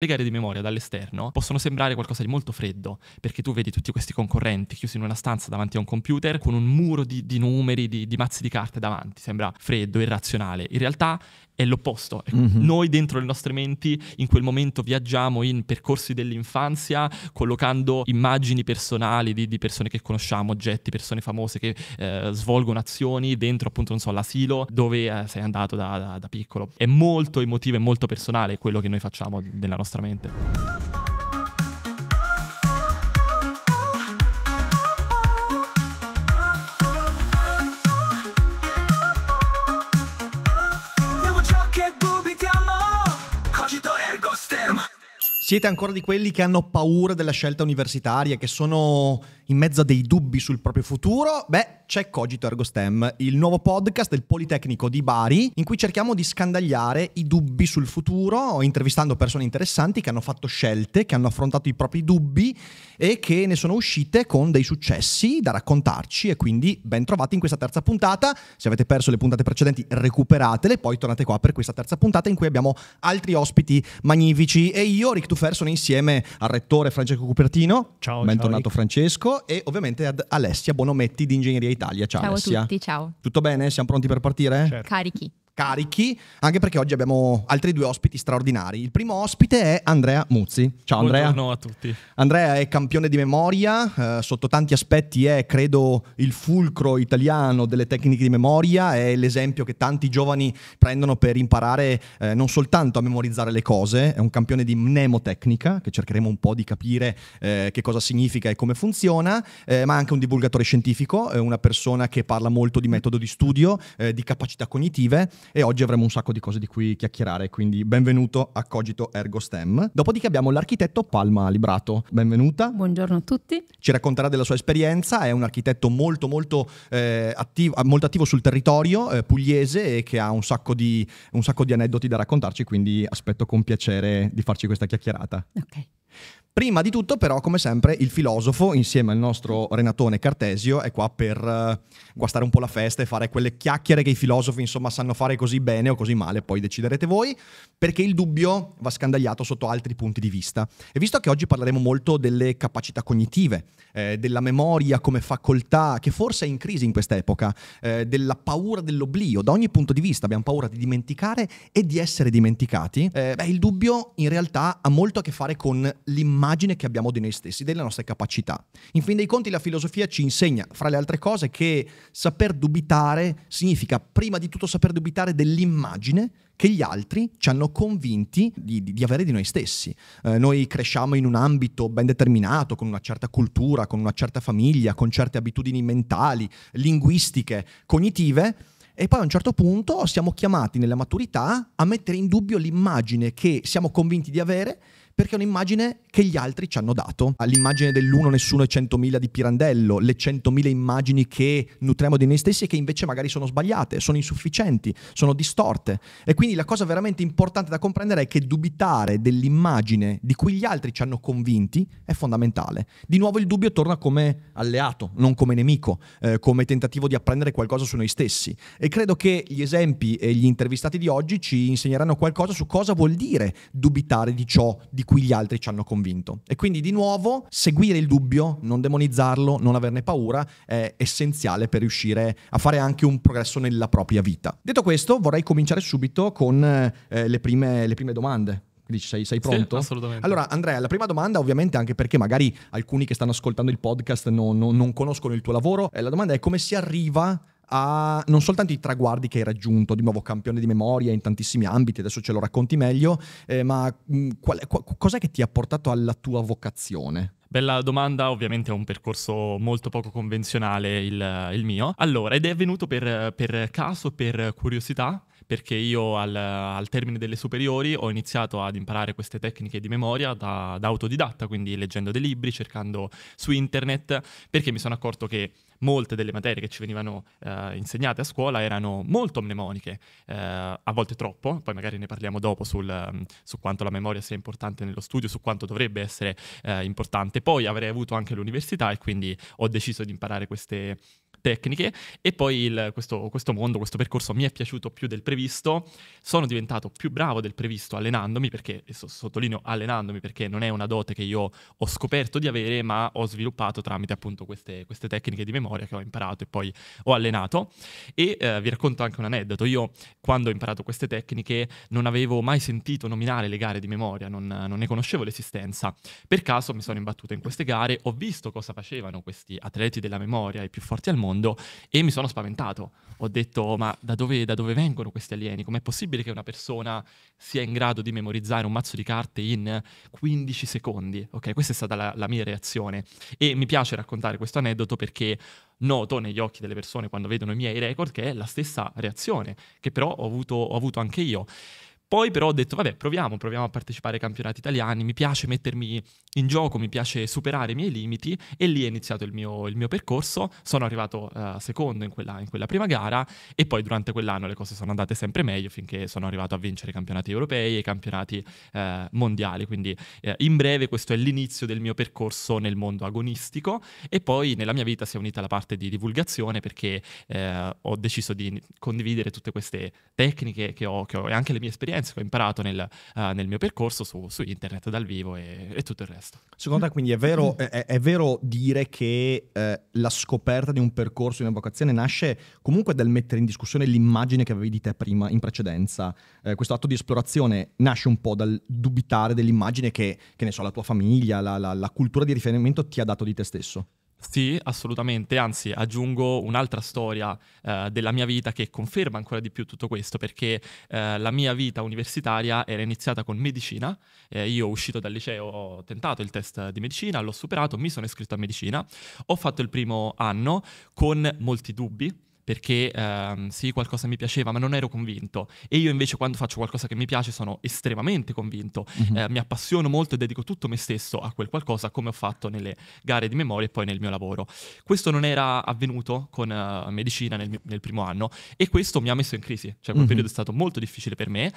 Le gare di memoria dall'esterno possono sembrare qualcosa di molto freddo, perché tu vedi tutti questi concorrenti chiusi in una stanza davanti a un computer con un muro di, di numeri, di, di, mazzi di carte davanti, sembra freddo, irrazionale. In realtà è l'opposto. Ecco. Mm-hmm. Noi dentro le nostre menti in quel momento viaggiamo in percorsi dell'infanzia collocando immagini personali di, di persone che conosciamo, oggetti, persone famose che eh, svolgono azioni dentro appunto, non so, l'asilo dove eh, sei andato da, da, da piccolo. È molto emotivo e molto personale quello che noi facciamo nella nostra mente. Siete ancora di quelli che hanno paura della scelta universitaria, che sono in mezzo a dei dubbi sul proprio futuro? Beh, c'è Cogito Ergostem, il nuovo podcast del Politecnico di Bari, in cui cerchiamo di scandagliare i dubbi sul futuro, intervistando persone interessanti che hanno fatto scelte, che hanno affrontato i propri dubbi e che ne sono uscite con dei successi da raccontarci. E quindi ben trovati in questa terza puntata. Se avete perso le puntate precedenti, recuperatele, poi tornate qua per questa terza puntata in cui abbiamo altri ospiti magnifici. E io, Ric Tufer, sono insieme al rettore Francesco Cupertino. Ciao. Bentornato ciao, Francesco e ovviamente ad Alessia Bonometti di Ingegneria Italiana Italia. Ciao, ciao a tutti, ciao. Tutto bene? Siamo pronti per partire? Certo. Carichi carichi, anche perché oggi abbiamo altri due ospiti straordinari. Il primo ospite è Andrea Muzzi. Ciao Andrea. Buongiorno a tutti. Andrea è campione di memoria, eh, sotto tanti aspetti è, credo, il fulcro italiano delle tecniche di memoria, è l'esempio che tanti giovani prendono per imparare eh, non soltanto a memorizzare le cose, è un campione di mnemotecnica, che cercheremo un po' di capire eh, che cosa significa e come funziona, eh, ma anche un divulgatore scientifico, è eh, una persona che parla molto di metodo di studio, eh, di capacità cognitive e oggi avremo un sacco di cose di cui chiacchierare, quindi benvenuto a Cogito Ergo STEM. Dopodiché abbiamo l'architetto Palma Librato, benvenuta. Buongiorno a tutti. Ci racconterà della sua esperienza, è un architetto molto molto, eh, attivo, ah, molto attivo sul territorio eh, pugliese e che ha un sacco, di, un sacco di aneddoti da raccontarci, quindi aspetto con piacere di farci questa chiacchierata. Ok. Prima di tutto, però, come sempre, il filosofo, insieme al nostro Renatone Cartesio, è qua per uh, guastare un po' la festa e fare quelle chiacchiere che i filosofi, insomma, sanno fare così bene o così male, poi deciderete voi, perché il dubbio va scandagliato sotto altri punti di vista. E visto che oggi parleremo molto delle capacità cognitive, eh, della memoria come facoltà, che forse è in crisi in quest'epoca, eh, della paura dell'oblio, da ogni punto di vista abbiamo paura di dimenticare e di essere dimenticati, eh, beh, il dubbio in realtà ha molto a che fare con l'immagine immagine che abbiamo di noi stessi, delle nostre capacità. In fin dei conti la filosofia ci insegna, fra le altre cose, che saper dubitare significa prima di tutto saper dubitare dell'immagine che gli altri ci hanno convinti di, di, di avere di noi stessi. Eh, noi cresciamo in un ambito ben determinato, con una certa cultura, con una certa famiglia, con certe abitudini mentali, linguistiche, cognitive. E poi a un certo punto siamo chiamati nella maturità a mettere in dubbio l'immagine che siamo convinti di avere perché è un'immagine che gli altri ci hanno dato. L'immagine dell'uno nessuno e 100.000 di Pirandello, le 100.000 immagini che nutriamo di noi stessi e che invece magari sono sbagliate, sono insufficienti, sono distorte. E quindi la cosa veramente importante da comprendere è che dubitare dell'immagine di cui gli altri ci hanno convinti è fondamentale. Di nuovo il dubbio torna come alleato, non come nemico, eh, come tentativo di apprendere qualcosa su noi stessi. E credo che gli esempi e gli intervistati di oggi ci insegneranno qualcosa su cosa vuol dire dubitare di ciò di cui gli altri ci hanno convinto. E quindi di nuovo seguire il dubbio, non demonizzarlo, non averne paura è essenziale per riuscire a fare anche un progresso nella propria vita. Detto questo vorrei cominciare subito con eh, le, prime, le prime domande. Dici, sei, sei, pronto? Sì, assolutamente. Allora, Andrea, la prima domanda, ovviamente, anche perché magari alcuni che stanno ascoltando il podcast non, non, non conoscono il tuo lavoro, eh, la domanda è come si arriva a non soltanto i traguardi che hai raggiunto, di nuovo campione di memoria in tantissimi ambiti, adesso ce lo racconti meglio, eh, ma mh, mm, qual, qual, cos'è che ti ha portato alla tua vocazione? Bella domanda, ovviamente è un percorso molto poco convenzionale il, il mio. Allora, ed è venuto per, per caso, per curiosità, perché io al, al, termine delle superiori ho iniziato ad imparare queste tecniche di memoria da, da, autodidatta, quindi leggendo dei libri, cercando su internet, perché mi sono accorto che molte delle materie che ci venivano eh, insegnate a scuola erano molto mnemoniche, eh, a volte troppo, poi magari ne parliamo dopo sul, mm, su quanto la memoria sia importante nello studio, su quanto dovrebbe essere eh, importante. Poi avrei avuto anche l'università e quindi ho deciso di imparare queste tecniche e poi il, questo, questo, mondo, questo percorso mi è piaciuto più del previsto, sono diventato più bravo del previsto allenandomi perché, sottolineo allenandomi perché non è una dote che io ho scoperto di avere ma ho sviluppato tramite appunto queste, queste tecniche di memoria che ho imparato e poi ho allenato e eh, vi racconto anche un aneddoto, io quando ho imparato queste tecniche non avevo mai sentito nominare le gare di memoria, non, non ne conoscevo l'esistenza, per caso mi sono imbattuto in queste gare, ho visto cosa facevano questi atleti della memoria, i più forti al mondo, mondo e mi sono spaventato. Ho detto, ma da dove, da dove vengono questi alieni? Com'è possibile che una persona sia in grado di memorizzare un mazzo di carte in 15 secondi? Ok, questa è stata la, la mia reazione. E mi piace raccontare questo aneddoto perché noto negli occhi delle persone quando vedono i miei record che è la stessa reazione che però ho avuto, ho avuto anche io. Poi però ho detto, vabbè, proviamo, proviamo a partecipare ai campionati italiani, mi piace mettermi in gioco, mi piace superare i miei limiti e lì è iniziato il mio, il mio percorso, sono arrivato uh, secondo in quella, in quella, prima gara e poi durante quell'anno le cose sono andate sempre meglio finché sono arrivato a vincere i campionati europei e i campionati uh, mondiali, quindi uh, in breve questo è l'inizio del mio percorso nel mondo agonistico e poi nella mia vita si è unita la parte di divulgazione perché ho deciso di condividere tutte queste tecniche che ho, che ho e anche le mie esperienze esperienze che ho imparato nel, uh, nel mio percorso su, su, internet dal vivo e, e, tutto il resto. Secondo te quindi è vero, è, è vero dire che eh, la scoperta di un percorso, di una vocazione nasce comunque dal mettere in discussione l'immagine che avevi di te prima, in precedenza? Eh, questo atto di esplorazione nasce un po' dal dubitare dell'immagine che, che ne so, la tua famiglia, la, la, la cultura di riferimento ti ha dato di te stesso? Sì, assolutamente, anzi aggiungo un'altra storia eh, della mia vita che conferma ancora di più tutto questo, perché eh, la mia vita universitaria era iniziata con medicina, eh, io uscito dal liceo ho tentato il test di medicina, l'ho superato, mi sono iscritto a medicina, ho fatto il primo anno con molti dubbi, perché ehm, sì, qualcosa mi piaceva, ma non ero convinto. E io invece quando faccio qualcosa che mi piace sono estremamente convinto, mm-hmm. eh, mi appassiono molto e dedico tutto me stesso a quel qualcosa come ho fatto nelle gare di memoria e poi nel mio lavoro. Questo non era avvenuto con uh, medicina nel, nel, primo anno e questo mi ha messo in crisi, cioè quel mm-hmm. periodo è stato molto difficile per me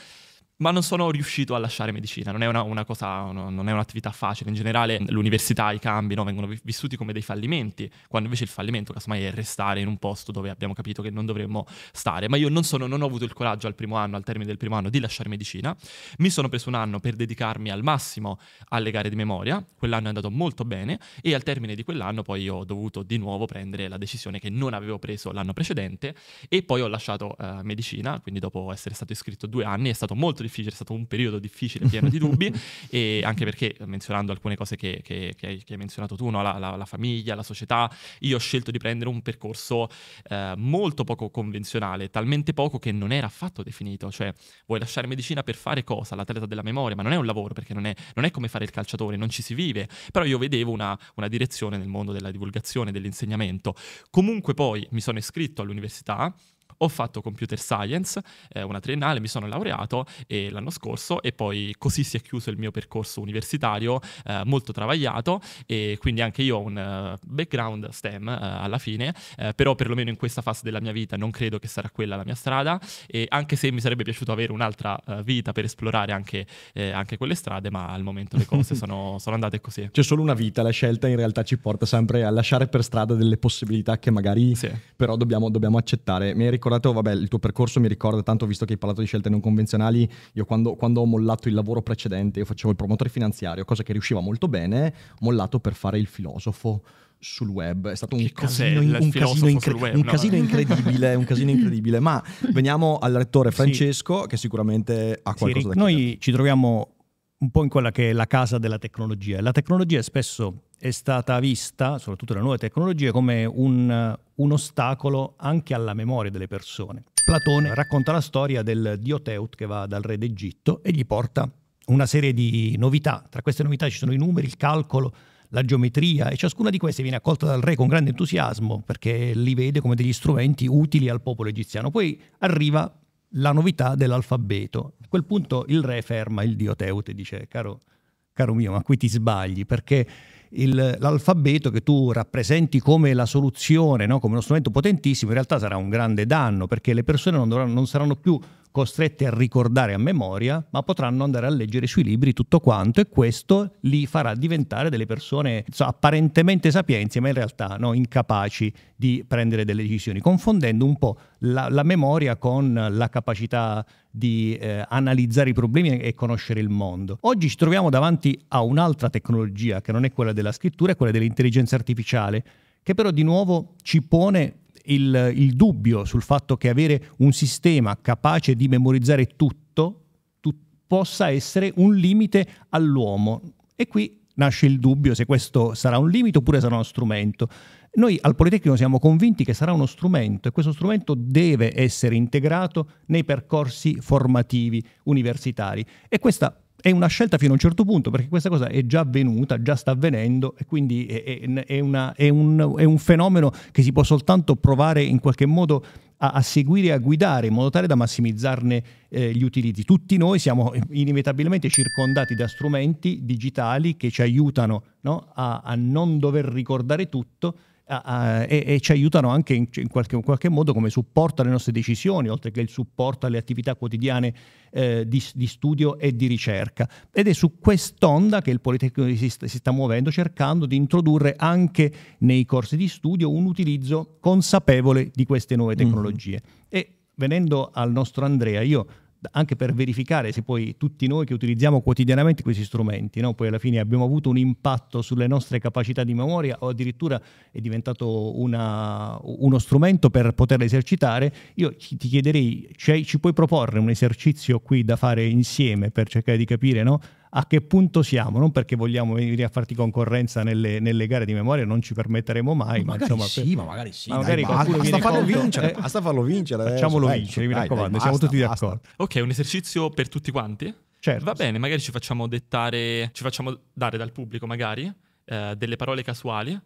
ma non sono riuscito a lasciare medicina. Non è, una, una cosa, no, non è un'attività facile. In generale, l'università, i cambi no, vengono vissuti come dei fallimenti, quando invece il fallimento, casomai, è restare in un posto dove abbiamo capito che non dovremmo stare. Ma io non, sono, non ho avuto il coraggio al primo anno, al termine del primo anno, di lasciare medicina. Mi sono preso un anno per dedicarmi al massimo alle gare di memoria. Quell'anno è andato molto bene e al termine di quell'anno poi ho dovuto di nuovo prendere la decisione che non avevo preso l'anno precedente e poi ho lasciato eh, medicina, quindi dopo essere stato iscritto due anni è stato molto difficile difficile, è stato un periodo difficile pieno di dubbi e anche perché menzionando alcune cose che, che, che, hai, che hai, menzionato tu, no? la, la, la, famiglia, la società, io ho scelto di prendere un percorso eh, molto poco convenzionale, talmente poco che non era affatto definito, cioè vuoi lasciare medicina per fare cosa? L'atleta della memoria, ma non è un lavoro perché non è, non è come fare il calciatore, non ci si vive, però io vedevo una, una direzione nel mondo della divulgazione, dell'insegnamento. Comunque poi mi sono iscritto all'università, ho fatto computer science, eh, una triennale, mi sono laureato e, l'anno scorso e poi così si è chiuso il mio percorso universitario eh, molto travagliato e quindi anche io ho un uh, background STEM uh, alla fine, eh, però perlomeno in questa fase della mia vita non credo che sarà quella la mia strada e anche se mi sarebbe piaciuto avere un'altra uh, vita per esplorare anche, eh, anche, quelle strade, ma al momento le cose sono, sono andate così. C'è solo una vita, la scelta in realtà ci porta sempre a lasciare per strada delle possibilità che magari sì. però dobbiamo, dobbiamo accettare. Mi ricordo ricordato, vabbè, il tuo percorso mi ricorda tanto, visto che hai parlato di scelte non convenzionali, io quando, quando ho mollato il lavoro precedente, io facevo il promotore finanziario, cosa che riusciva molto bene, mollato per fare il filosofo sul web. È stato un che casino, un casino, incre- web, un no? casino incredibile, un casino incredibile. Ma veniamo al rettore Francesco, sì. che sicuramente ha qualcosa sì, da dire. Noi ci troviamo un po' in quella che è la casa della tecnologia. La tecnologia spesso è stata vista, soprattutto le nuove tecnologie, come un, un ostacolo anche alla memoria delle persone. Platone racconta la storia del dio Teut che va dal re d'Egitto e gli porta una serie di novità. Tra queste novità ci sono i numeri, il calcolo, la geometria e ciascuna di queste viene accolta dal re con grande entusiasmo perché li vede come degli strumenti utili al popolo egiziano. Poi arriva la novità dell'alfabeto. A quel punto il re ferma il dio Teut e dice caro, caro mio, ma qui ti sbagli perché il, l'alfabeto che tu rappresenti come la soluzione, no? come uno strumento potentissimo, in realtà sarà un grande danno perché le persone non, dovranno, non saranno più costrette a ricordare a memoria, ma potranno andare a leggere sui libri tutto quanto e questo li farà diventare delle persone so, apparentemente sapienti, ma in realtà no, incapaci di prendere delle decisioni, confondendo un po' la, la memoria con la capacità di eh, analizzare i problemi e conoscere il mondo. Oggi ci troviamo davanti a un'altra tecnologia che non è quella della scrittura, è quella dell'intelligenza artificiale, che però di nuovo ci pone il, il dubbio sul fatto che avere un sistema capace di memorizzare tutto tu, possa essere un limite all'uomo. E qui nasce il dubbio se questo sarà un limite oppure sarà uno strumento. Noi al Politecnico siamo convinti che sarà uno strumento e questo strumento deve essere integrato nei percorsi formativi universitari e questa è una scelta fino a un certo punto perché questa cosa è già avvenuta, già sta avvenendo e quindi è, è, è, una, è un, un, fenomeno che si può soltanto provare in qualche modo a, a seguire e a guidare in modo tale da massimizzarne eh, gli utilizzi. Tutti noi siamo inevitabilmente circondati da strumenti digitali che ci aiutano no? a, a non dover ricordare tutto e, e, ci aiutano anche in, in, qualche, in, qualche, modo come supporto alle nostre decisioni, oltre che il supporto alle attività quotidiane eh, di, di, studio e di ricerca. Ed è su quest'onda che il Politecnico si, si sta muovendo, cercando di introdurre anche nei corsi di studio un utilizzo consapevole di queste nuove mm-hmm. tecnologie. Mm -hmm. E venendo al nostro Andrea, io anche per verificare se poi tutti noi che utilizziamo quotidianamente questi strumenti, no? poi alla fine abbiamo avuto un impatto sulle nostre capacità di memoria o addirittura è diventato una, uno strumento per poterla esercitare, io ti chiederei, cioè, ci puoi proporre un esercizio qui da fare insieme per cercare di capire no? a che punto siamo, non perché vogliamo venire a farti concorrenza nelle, nelle gare di memoria, non ci permetteremo mai, ma, ma insomma, sì, per... ma magari sì, ma magari dai, basta, eh, basta farlo vincere, basta farlo vincere, facciamolo dai, vincere, dai, mi raccomando, siamo basta, tutti d'accordo. Ok, un esercizio per tutti quanti? Certo. Va bene, magari ci facciamo dettare, ci facciamo dare dal pubblico magari eh, delle parole casuali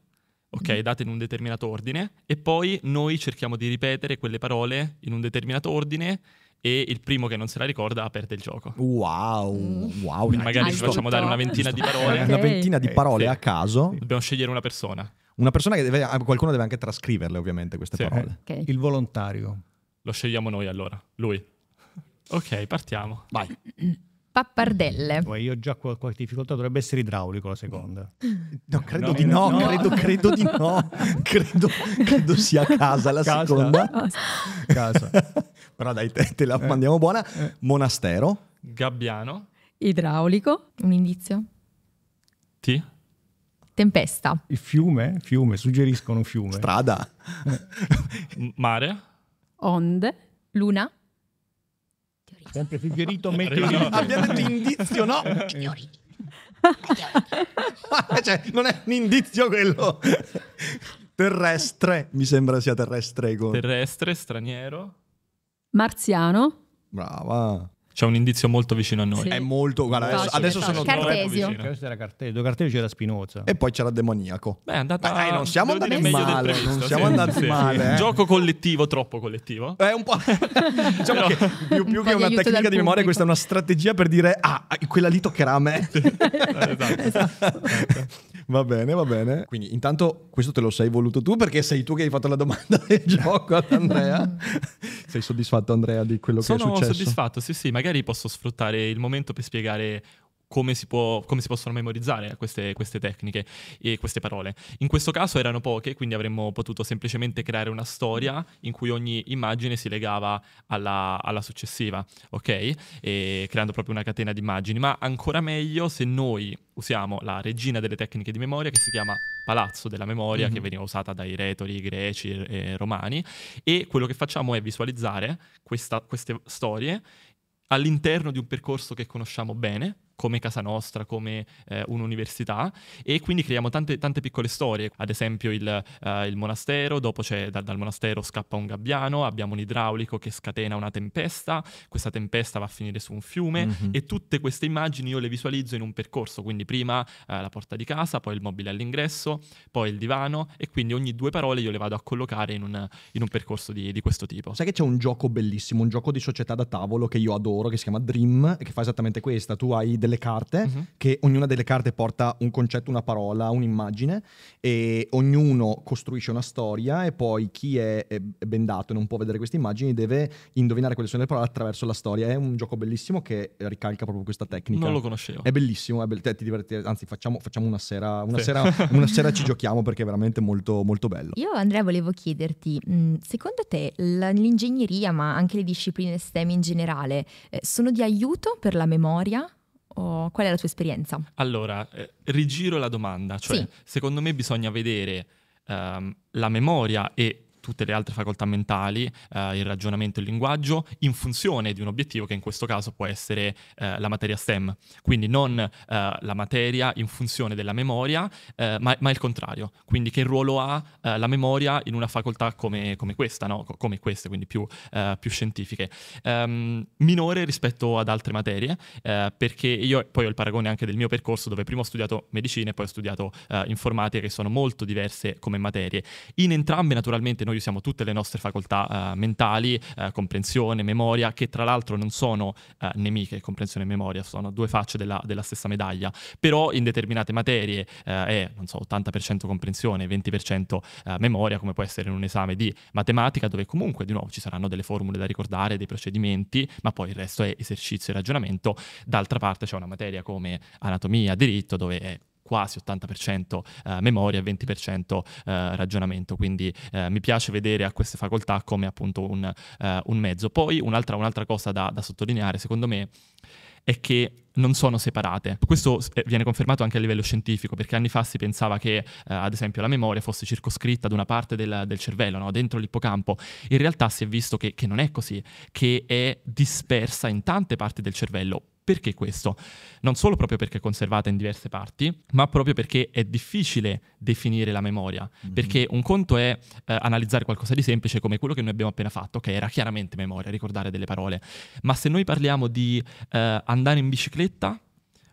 ok, mm. date in un determinato ordine, e poi noi cerchiamo di ripetere quelle parole in un determinato ordine e il primo che non se la ricorda perde il gioco. Wow, mm. wow. Magari ci facciamo dare una ventina di parole. Okay. Una ventina di eh, parole okay. a caso. Dobbiamo scegliere una persona. Una persona che deve, ah, qualcuno deve anche trascriverle ovviamente queste sì. parole. Okay. Il volontario. Lo scegliamo noi allora, lui. Ok, partiamo. Vai pappardelle. io ho già qualche difficoltà, dovrebbe essere idraulico la seconda. No, credo no, di no, no. Credo, credo, di no, credo, credo sia casa la casa. seconda. Casa. Però dai, te, te la eh. mandiamo buona. Eh. Monastero. Gabbiano. Idraulico, un indizio. T. Tempesta. Il fiume? Fiume, suggeriscono fiume. Strada. Eh. Mare. Onde. Luna. Sempre Figherito Meteorito. Abbiamo detto indizio, no? cioè, non è un indizio quello. Terrestre, mi sembra sia terrestre. Con... Terrestre, straniero. Marziano. Brava c'è un indizio molto vicino a noi. Sì. È molto. Guarda, adesso, facile, adesso facile. sono Cartesio. due. Questo era Cartesio, due Cartesio c'era Spinoza. E poi c'era Demoniaco. Beh, è andata, Beh, non siamo andati male. Previsto, non siamo sì, andati sì, male. Eh. Gioco collettivo, troppo collettivo. È eh, un po'. diciamo Però... che più, più un che una tecnica di memoria, questa è una strategia per dire: ah, quella lì toccherà a me. esatto. esatto. esatto. Va bene, va bene. Quindi intanto questo te lo sei voluto tu perché sei tu che hai fatto la domanda del gioco ad Andrea. sei soddisfatto Andrea di quello Sono che è successo? Sono soddisfatto, sì sì, magari posso sfruttare il momento per spiegare come si, può, come si, possono memorizzare queste, queste, tecniche e queste parole. In questo caso erano poche, quindi avremmo potuto semplicemente creare una storia in cui ogni immagine si legava alla, alla successiva, ok? E creando proprio una catena di immagini, ma ancora meglio se noi usiamo la regina delle tecniche di memoria che si chiama palazzo della memoria, mm-hmm. che mhm. veniva usata dai retori greci e romani, e quello che facciamo è visualizzare questa, queste storie all'interno di un percorso che conosciamo bene, come casa nostra, come eh, un'università e quindi creiamo tante, tante piccole storie, ad esempio il, eh, il monastero, dopo c'è da, dal monastero scappa un gabbiano, abbiamo un idraulico che scatena una tempesta, questa tempesta va a finire su un fiume mm-hmm. e tutte queste immagini io le visualizzo in un percorso, quindi prima eh, la porta di casa, poi il mobile all'ingresso, poi il divano e quindi ogni due parole io le vado a collocare in un, in un percorso di, di questo tipo. Sai che c'è un gioco bellissimo, un gioco di società da tavolo che io adoro, che si chiama Dream, che fa esattamente questa, tu hai delle carte, uh-huh. che ognuna delle carte porta un concetto, una parola, un'immagine e ognuno costruisce una storia e poi chi è, è bendato e non può vedere queste immagini deve indovinare quelle sono le parole attraverso la storia. È un gioco bellissimo che ricalca proprio questa tecnica. Non lo conoscevo. È bellissimo, è be- te, ti diverti, anzi facciamo, facciamo una, sera, una, sì. sera, una sera ci giochiamo perché è veramente molto, molto bello. Io Andrea volevo chiederti, mm, secondo te l'ingegneria ma anche le discipline STEM in generale eh, sono di aiuto per la memoria? o qual è la tua esperienza? Allora, eh, rigiro la domanda, cioè sì. secondo me bisogna vedere um, la memoria e tutte le altre facoltà mentali, eh, il ragionamento e il linguaggio, in funzione di un obiettivo che in questo caso può essere eh, la materia STEM. Quindi non eh, la materia in funzione della memoria, eh, ma, ma, il contrario. Quindi che ruolo ha eh, la memoria in una facoltà come, come questa, no? come queste, quindi più, eh, più scientifiche. Um, minore rispetto ad altre materie, perché io poi ho il paragone anche del mio percorso dove prima ho studiato medicina e poi ho studiato informatica, che sono molto diverse come materie. In entrambe naturalmente noi noi usiamo tutte le nostre facoltà uh, mentali, uh, comprensione, memoria, che tra l'altro non sono uh, nemiche, comprensione e memoria, sono due facce della, della stessa medaglia, però in determinate materie è, non so, 80% comprensione, 20% memoria, come può essere in un esame di matematica, dove comunque di nuovo ci saranno delle formule da ricordare, dei procedimenti, ma poi il resto è esercizio e ragionamento. D'altra parte c'è una materia come anatomia, diritto, dove è quasi 80% eh, memoria e 20% eh, ragionamento, quindi eh, mi piace vedere a queste facoltà come appunto un, eh, un mezzo. Poi un'altra, un'altra cosa da, da sottolineare, secondo me, è che non sono separate. Questo eh, viene confermato anche a livello scientifico, perché anni fa si pensava che, eh, ad esempio, la memoria fosse circoscritta ad una parte del, del cervello, no? dentro l'ippocampo. In realtà si è visto che, che non è così, che è dispersa in tante parti del cervello perché questo? Non solo proprio perché è conservata in diverse parti, ma proprio perché è difficile definire la memoria, mm-hmm. perché un conto è eh, analizzare qualcosa di semplice come quello che noi abbiamo appena fatto, che era chiaramente memoria, ricordare delle parole, ma se noi parliamo di eh, andare in bicicletta,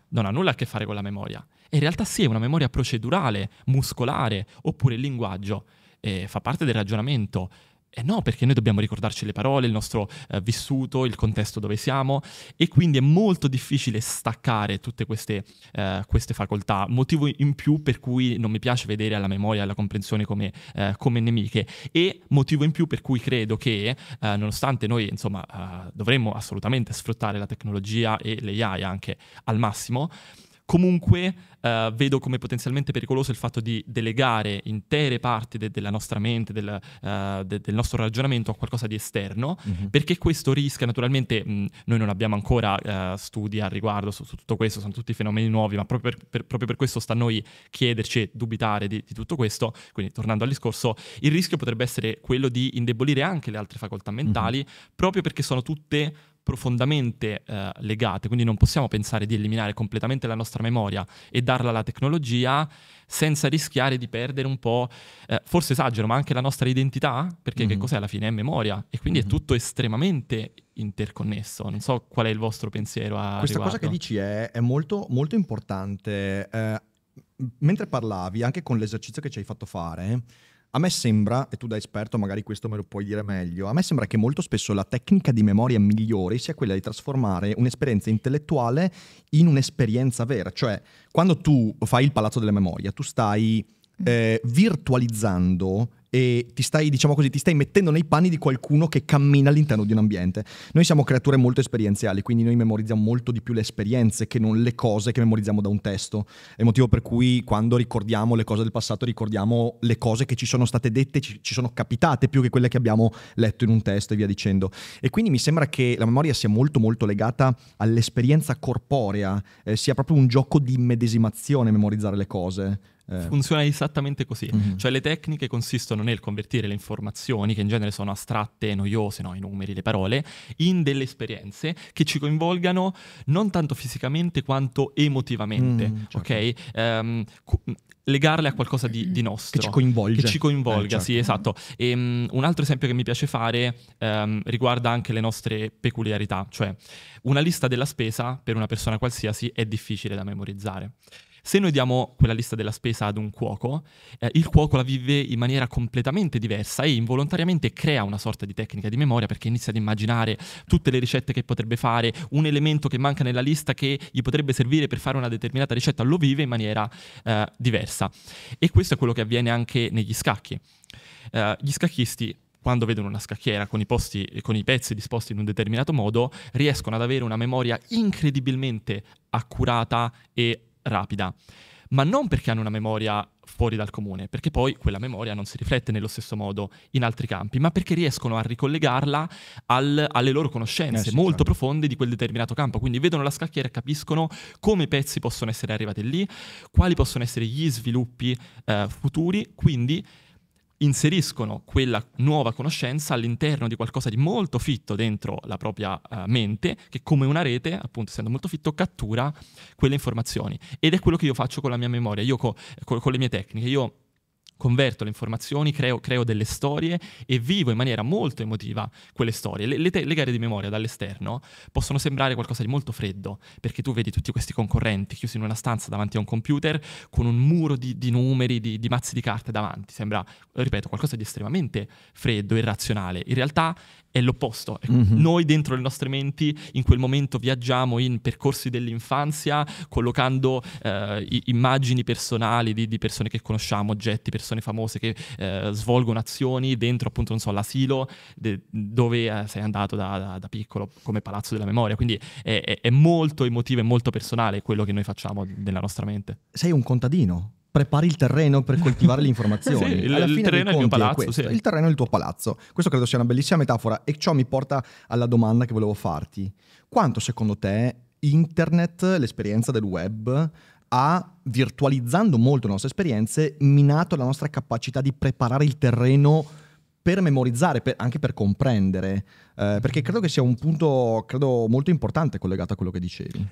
non ha nulla a che fare con la memoria. E in realtà sì, è una memoria procedurale, muscolare, oppure il linguaggio, eh, fa parte del ragionamento e eh, no, perché noi dobbiamo ricordarci le parole, il nostro eh, vissuto, il contesto dove siamo e quindi è molto difficile staccare tutte queste, eh, queste, facoltà, motivo in più per cui non mi piace vedere la memoria e la comprensione come, eh, come, nemiche e motivo in più per cui credo che eh, nonostante noi insomma eh, dovremmo assolutamente sfruttare la tecnologia e le AI anche al massimo, Comunque eh, vedo come potenzialmente pericoloso il fatto di delegare intere parti de- della nostra mente, del, eh, de- del, nostro ragionamento a qualcosa di esterno, mm-hmm. perché questo rischia naturalmente, mh, mm, noi non abbiamo ancora eh, studi al riguardo su-, su, tutto questo, sono tutti fenomeni nuovi, ma proprio per, per, proprio per questo sta a noi chiederci e dubitare di-, di tutto questo, quindi tornando al discorso, il rischio potrebbe essere quello di indebolire anche le altre facoltà mentali, mm-hmm. proprio perché sono tutte profondamente eh, legate, quindi non possiamo pensare di eliminare completamente la nostra memoria e darla alla tecnologia senza rischiare di perdere un po', eh, forse esagero, ma anche la nostra identità, perché mm-hmm. che mm. cos'è alla fine? È memoria e quindi mm-hmm. è mm. tutto estremamente interconnesso. Non so qual è il vostro pensiero a Questa riguardo. cosa che dici è, è molto, molto importante. Eh, mentre parlavi, anche con l'esercizio che ci hai fatto fare, a me sembra, e tu da esperto magari questo me lo puoi dire meglio, a me sembra che molto spesso la tecnica di memoria migliore sia quella di trasformare un'esperienza intellettuale in un'esperienza vera. Cioè, quando tu fai il palazzo della memoria, tu stai mm. eh, virtualizzando e ti stai, diciamo così, ti stai mettendo nei panni di qualcuno che cammina all'interno di un ambiente. Noi siamo creature molto esperienziali, quindi noi memorizziamo molto di più le esperienze che non le cose che memorizziamo da un testo. È il motivo per cui quando ricordiamo le cose del passato ricordiamo le cose che ci sono state dette, ci, ci sono capitate più che quelle che abbiamo letto in un testo e via dicendo. E quindi mi sembra che la memoria sia molto molto legata all'esperienza corporea, eh, sia proprio un gioco di immedesimazione memorizzare le cose. Eh. funziona esattamente così. Mm-hmm. Cioè le tecniche consistono nel convertire le informazioni, che in genere sono astratte, noiose, no? i numeri, le parole, in delle esperienze che ci coinvolgano non tanto fisicamente quanto emotivamente, mm, certo. ok? Um, cu- legarle a qualcosa di, di, nostro. Che ci coinvolga. Che ci coinvolga, eh, certo. sì, esatto. E, um, un altro esempio che mi piace fare um, riguarda anche le nostre peculiarità, cioè una lista della spesa per una persona qualsiasi è difficile da memorizzare. Se noi diamo quella lista della spesa ad un cuoco, eh, il cuoco la vive in maniera completamente diversa e involontariamente crea una sorta di tecnica di memoria perché inizia ad immaginare tutte le ricette che potrebbe fare, un elemento che manca nella lista che gli potrebbe servire per fare una determinata ricetta, lo vive in maniera eh, diversa. E questo è quello che avviene anche negli scacchi. Eh, gli scacchisti quando vedono una scacchiera con i, posti, con i, pezzi disposti in un determinato modo, riescono ad avere una memoria incredibilmente accurata e rapida, ma non perché hanno una memoria fuori dal comune, perché poi quella memoria non si riflette nello stesso modo in altri campi, ma perché riescono a ricollegarla al, alle loro conoscenze eh molto certo. profonde di quel determinato campo. Quindi vedono la scacchiera e capiscono come i pezzi possono essere arrivati lì, quali possono essere gli sviluppi eh, futuri, quindi inseriscono quella nuova conoscenza all'interno di qualcosa di molto fitto dentro la propria uh, mente, che come una rete, appunto essendo molto fitto, cattura quelle informazioni. Ed è quello che io faccio con la mia memoria, io co- co- con le mie tecniche. Io converto le informazioni, creo, creo, delle storie e vivo in maniera molto emotiva quelle storie. Le, le, te, le, gare di memoria dall'esterno possono sembrare qualcosa di molto freddo, perché tu vedi tutti questi concorrenti chiusi in una stanza davanti a un computer con un muro di, di numeri, di, di, mazzi di carte davanti. Sembra, ripeto, qualcosa di estremamente freddo, irrazionale. In realtà è l'opposto. Ecco. Mm-hmm. Noi dentro le nostre menti in quel momento viaggiamo in percorsi dell'infanzia, collocando eh, immagini personali di, di, persone che conosciamo, oggetti, persone famose che eh, svolgono azioni dentro appunto, non so, l'asilo de- dove eh, sei andato da, da, da, piccolo come palazzo della memoria. Quindi è, è, è molto emotivo e molto personale quello che noi facciamo nella nostra mente. Sei un contadino? prepari il terreno per coltivare le informazioni. Sì, il, il, terreno è il mio palazzo. sì. Il terreno è il tuo palazzo. Questo credo sia una bellissima metafora e ciò mi porta alla domanda che volevo farti. Quanto secondo te internet, l'esperienza del web, ha, virtualizzando molto le nostre esperienze, minato la nostra capacità di preparare il terreno per memorizzare, per, anche per comprendere? Eh, perché credo che sia un punto credo, molto importante collegato a quello che dicevi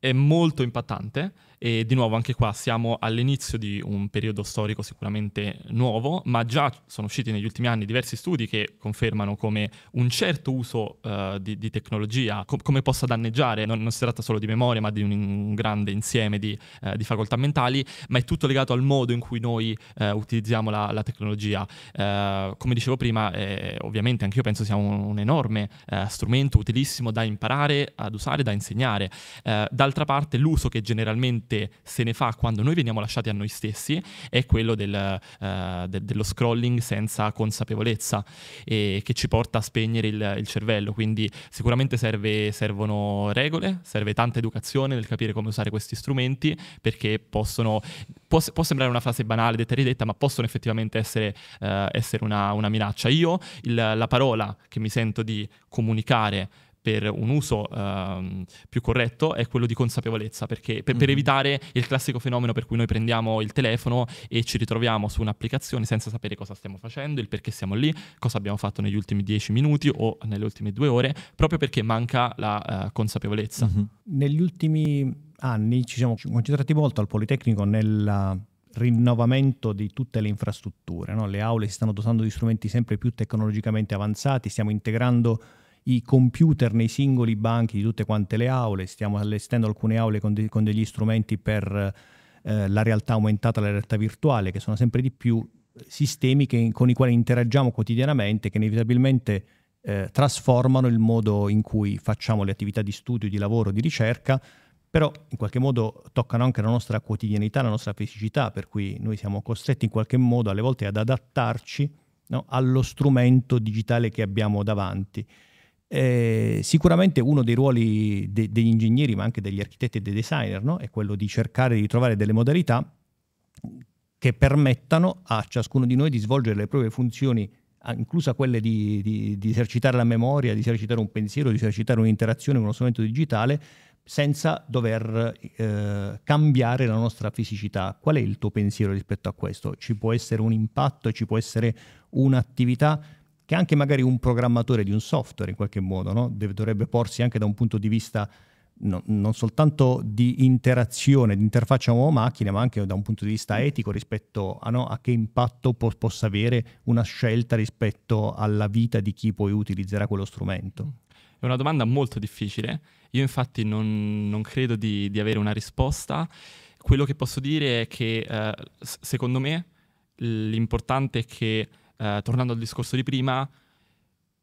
è molto impattante e di nuovo anche qua siamo all'inizio di un periodo storico sicuramente nuovo, ma già sono usciti negli ultimi anni diversi studi che confermano come un certo uso uh, di, di, tecnologia, com- come possa danneggiare, non, non, si tratta solo di memoria, ma di un, un grande insieme di, uh, di, facoltà mentali, ma è tutto legato al modo in cui noi uh, utilizziamo la, la tecnologia. come dicevo prima, eh, ovviamente anche io penso sia un, un enorme strumento utilissimo da imparare, ad usare, da insegnare. Dal D'altra parte l'uso che generalmente se ne fa quando noi veniamo lasciati a noi stessi è quello del, uh, de- dello scrolling senza consapevolezza e che ci porta a spegnere il, il cervello. Quindi sicuramente serve, servono regole, serve tanta educazione nel capire come usare questi strumenti perché possono, può, può sembrare una frase banale detta e ridetta, ma possono effettivamente essere, uh, essere una, una, minaccia. Io il, la parola che mi sento di comunicare per un uso ehm, più corretto è quello di consapevolezza, perché per, mm-hmm. per, evitare il classico fenomeno per cui noi prendiamo il telefono e ci ritroviamo su un'applicazione senza sapere cosa stiamo facendo, il perché siamo lì, cosa abbiamo fatto negli ultimi dieci minuti o nelle ultime due ore, proprio perché manca la eh, consapevolezza. Mm-hmm. Negli ultimi anni ci siamo concentrati molto al Politecnico nel rinnovamento di tutte le infrastrutture, no? le aule si stanno dotando di strumenti sempre più tecnologicamente avanzati, stiamo integrando i computer nei singoli banchi di tutte quante le aule, stiamo allestendo alcune aule con, de con degli strumenti per eh, la realtà aumentata, la realtà virtuale, che sono sempre di più eh, sistemi che, con i quali interagiamo quotidianamente, che inevitabilmente eh, trasformano il modo in cui facciamo le attività di studio, di lavoro, di ricerca, però in qualche modo toccano anche la nostra quotidianità, la nostra fisicità, per cui noi siamo costretti in qualche modo alle volte ad adattarci no, allo strumento digitale che abbiamo davanti. Eh, sicuramente uno dei ruoli de- degli ingegneri, ma anche degli architetti e dei designer, no? è quello di cercare di trovare delle modalità che permettano a ciascuno di noi di svolgere le proprie funzioni, inclusa quelle di, di, di esercitare la memoria, di esercitare un pensiero, di esercitare un'interazione con uno strumento digitale, senza dover eh, cambiare la nostra fisicità. Qual è il tuo pensiero rispetto a questo? Ci può essere un impatto, ci può essere un'attività che anche magari un programmatore di un software in qualche modo no? Deve, dovrebbe porsi anche da un punto di vista no, non soltanto di interazione, di interfaccia uomo-macchina, ma anche da un punto di vista mm. etico rispetto a, no, a che impatto po- possa avere una scelta rispetto alla vita di chi poi utilizzerà quello strumento. Mm. È una domanda molto difficile, io infatti non, non credo di, di, avere una risposta, quello che posso dire è che eh, secondo me l'importante è che eh, tornando al discorso di prima,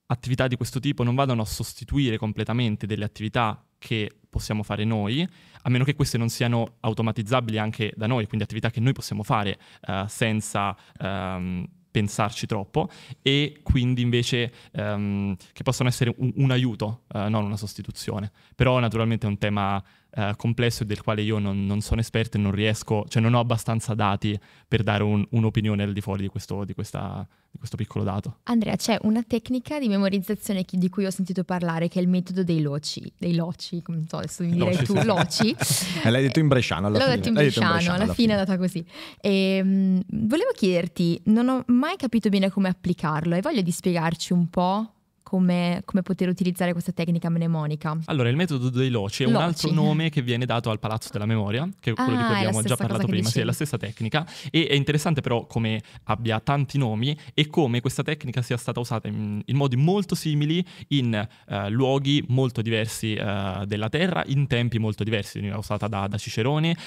attività di questo tipo non vadano a sostituire completamente delle attività che possiamo fare noi, a meno che queste non siano automatizzabili anche da noi, quindi attività che noi possiamo fare eh, senza ehm, pensarci troppo e quindi invece ehm, che possono essere un, un aiuto, eh, non una sostituzione. Però naturalmente è un tema eh, complesso e del quale io non, non, sono esperto e non riesco, cioè non ho abbastanza dati per dare un, un'opinione al di fuori di questo, di, questa, di questo, piccolo dato. Andrea, c'è una tecnica di memorizzazione chi, di cui ho sentito parlare che è il metodo dei loci, dei loci, non so adesso mi direi tu, loci. Eh, l'hai detto in bresciano alla L'ho fine. L'ho detto in bresciano, alla, alla fine, è andata così. E, ehm, mh, volevo chiederti, non ho mai capito bene come applicarlo hai voglia di spiegarci un po' come, come, poter utilizzare questa tecnica mnemonica. Allora, il metodo dei loci è loci. un altro nome che viene dato al palazzo della memoria, che è quello ah, di cui ah, abbiamo già parlato prima, sì, è la stessa tecnica e è interessante però come abbia tanti nomi e come questa tecnica sia stata usata in, in modi molto simili in uh, luoghi molto diversi uh, della Terra, in tempi molto diversi, è usata da, da Cicerone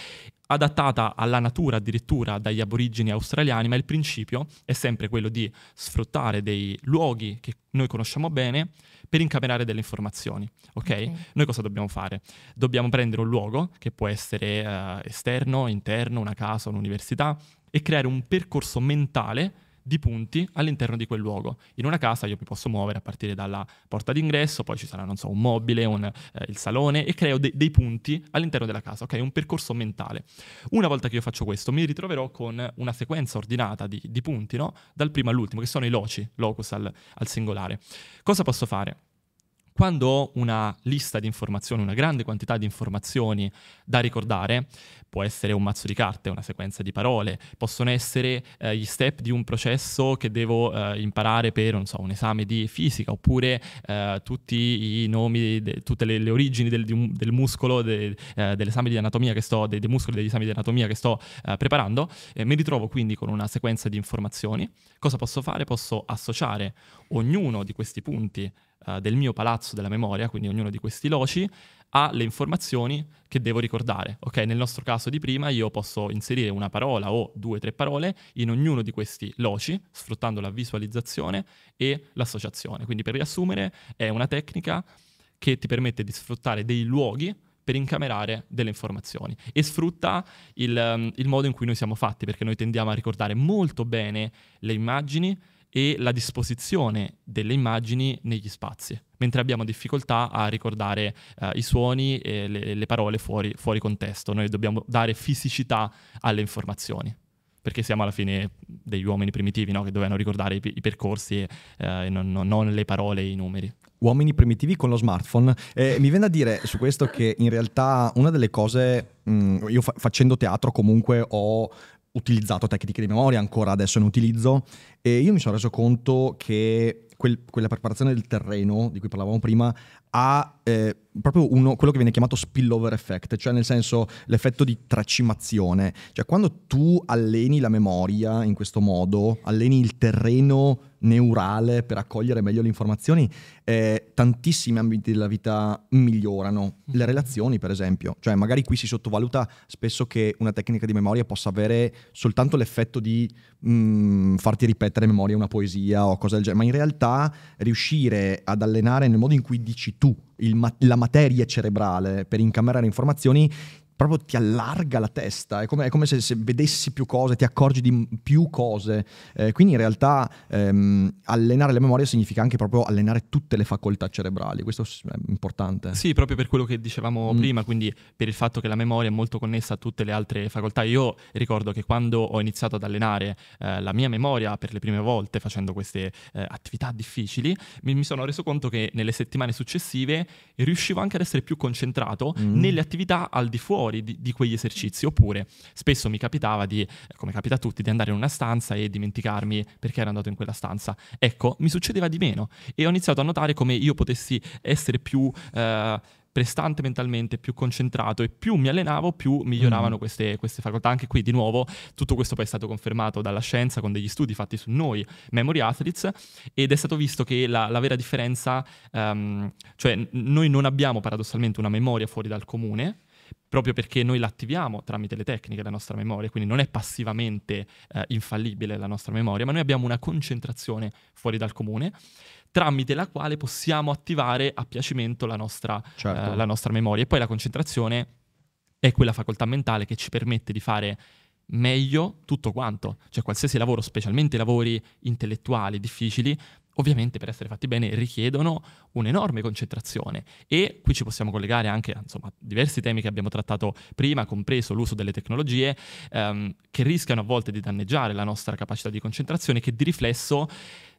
adattata alla natura addirittura dagli aborigeni australiani, ma il principio è sempre quello di sfruttare dei luoghi che noi conosciamo bene per incamerare delle informazioni. Okay? okay? Noi cosa dobbiamo fare? Dobbiamo prendere un luogo che può essere uh, esterno, interno, una casa, un'università e creare un percorso mentale di punti all'interno di quel luogo. In una casa io mi posso muovere a partire dalla porta d'ingresso, poi ci sarà, non so, un mobile, un, eh, il salone e creo de- dei punti all'interno della casa, ok? Un percorso mentale. Una volta che io faccio questo, mi ritroverò con una sequenza ordinata di, di punti, no? Dal primo all'ultimo, che sono i loci, locus al, al singolare. Cosa posso fare? quando ho una lista di informazioni, una grande quantità di informazioni da ricordare, può essere un mazzo di carte, una sequenza di parole, possono essere eh, gli step di un processo che devo eh, imparare per so, un esame di fisica, oppure eh, tutti i nomi, de, tutte le, le origini del, un, del, muscolo, de, eh, dell'esame di anatomia che sto, de, dei muscoli degli esami di anatomia che sto eh, preparando, mi ritrovo quindi con una sequenza di informazioni. Cosa posso fare? Posso associare ognuno di questi punti eh, del mio palazzo della memoria, quindi ognuno di questi loci, ha le informazioni che devo ricordare. Ok, nel nostro caso di prima io posso inserire una parola o due o tre parole in ognuno di questi loci, sfruttando la visualizzazione e l'associazione. Quindi per riassumere è una tecnica che ti permette di sfruttare dei luoghi per incamerare delle informazioni e sfrutta il, ehm, il modo in cui noi siamo fatti, perché noi tendiamo a ricordare molto bene le immagini e la disposizione delle immagini negli spazi, mentre abbiamo difficoltà a ricordare eh, i suoni e le, le parole fuori, fuori contesto. Noi dobbiamo dare fisicità alle informazioni perché siamo alla fine degli uomini primitivi no? che dovevano ricordare i, i percorsi e, eh, e non, non, le parole e i numeri. Uomini primitivi con lo smartphone. Eh, mi viene da dire su questo che in realtà una delle cose, mh, mm, io fa- facendo teatro comunque ho utilizzato tecniche di memoria, ancora adesso ne utilizzo, e io mi sono reso conto che quel, quella preparazione del terreno di cui parlavamo prima ha eh, proprio uno, quello che viene chiamato spillover effect, cioè nel senso l'effetto di tracimazione. Cioè quando tu alleni la memoria in questo modo, alleni il terreno neurale per accogliere meglio le informazioni, eh, tantissimi ambiti della vita migliorano. Le relazioni, per esempio. Cioè magari qui si sottovaluta spesso che una tecnica di memoria possa avere soltanto l'effetto di mh, mm, farti ripetere memoria una poesia o cose del genere, ma in realtà riuscire ad allenare nel modo in cui dici tu il, la materia cerebrale per incamerare informazioni proprio ti allarga la testa, è come, è come se, se, vedessi più cose, ti accorgi di più cose. Eh, quindi in realtà ehm, allenare la memoria significa anche proprio allenare tutte le facoltà cerebrali, questo è importante. Sì, proprio per quello che dicevamo mm. prima, quindi per il fatto che la memoria è molto connessa a tutte le altre facoltà. Io ricordo che quando ho iniziato ad allenare eh, la mia memoria per le prime volte facendo queste eh, attività difficili, mi, mi, sono reso conto che nelle settimane successive riuscivo anche ad essere più concentrato mm. nelle attività al di fuori fuori di, di, quegli esercizi. Oppure spesso mi capitava di, come capita a tutti, di andare in una stanza e dimenticarmi perché ero andato in quella stanza. Ecco, mi succedeva di meno e ho iniziato a notare come io potessi essere più... Eh, prestante mentalmente, più concentrato e più mi allenavo, più miglioravano mm. queste, queste, facoltà. Anche qui, di nuovo, tutto questo poi è stato confermato dalla scienza con degli studi fatti su noi, Memory Athletes, ed è stato visto che la, la vera differenza, um, cioè noi non abbiamo paradossalmente una memoria fuori dal comune, proprio perché noi l'attiviamo tramite le tecniche la nostra memoria, quindi non è passivamente eh, infallibile la nostra memoria, ma noi abbiamo una concentrazione fuori dal comune tramite la quale possiamo attivare a piacimento la nostra, eh, certo. eh, la nostra memoria. E poi la concentrazione è quella facoltà mentale che ci permette di fare meglio tutto quanto, cioè qualsiasi lavoro, specialmente lavori intellettuali difficili, ovviamente per essere fatti bene richiedono un'enorme concentrazione e qui ci possiamo collegare anche insomma, a diversi temi che abbiamo trattato prima, compreso l'uso delle tecnologie, ehm, che rischiano a volte di danneggiare la nostra capacità di concentrazione che di riflesso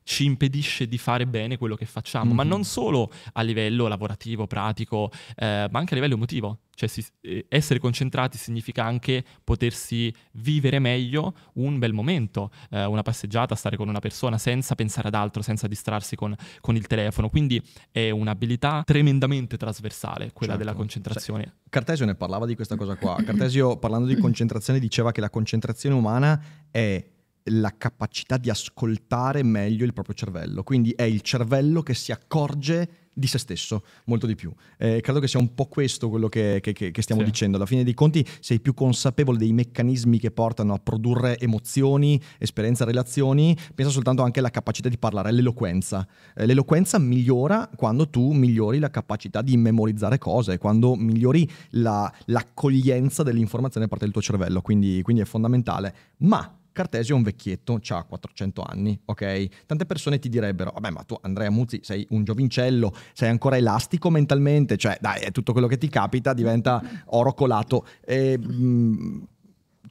ci impedisce di fare bene quello che facciamo, mm-hmm. ma mhm. non solo a livello lavorativo, pratico, eh, ma anche a livello emotivo. Cioè si, eh, essere concentrati significa anche potersi vivere meglio un bel momento, eh, una passeggiata, stare con una persona senza pensare ad altro, senza distrarsi con, con il telefono. Quindi è un'abilità tremendamente trasversale quella certo. della concentrazione. Cioè, Cartesio ne parlava di questa cosa qua. Cartesio parlando di concentrazione diceva che la concentrazione umana è la capacità di ascoltare meglio il proprio cervello, quindi è il cervello che si accorge di se stesso molto di più. Eh, credo che sia un po' questo quello che, che, che stiamo sì. dicendo. Alla fine dei conti sei più consapevole dei meccanismi che portano a produrre emozioni, esperienze, relazioni. Pensa soltanto anche alla capacità di parlare, all'eloquenza. Eh, l'eloquenza migliora quando tu migliori la capacità di memorizzare cose, quando migliori la, l'accoglienza dell'informazione da parte del tuo cervello, quindi, quindi è fondamentale. Ma Cartesio è un vecchietto, ha 400 anni, ok? Tante persone ti direbbero, vabbè ma tu Andrea Muzzi sei un giovincello, sei ancora elastico mentalmente, cioè dai, è tutto quello che ti capita diventa oro colato. E, mh, mm,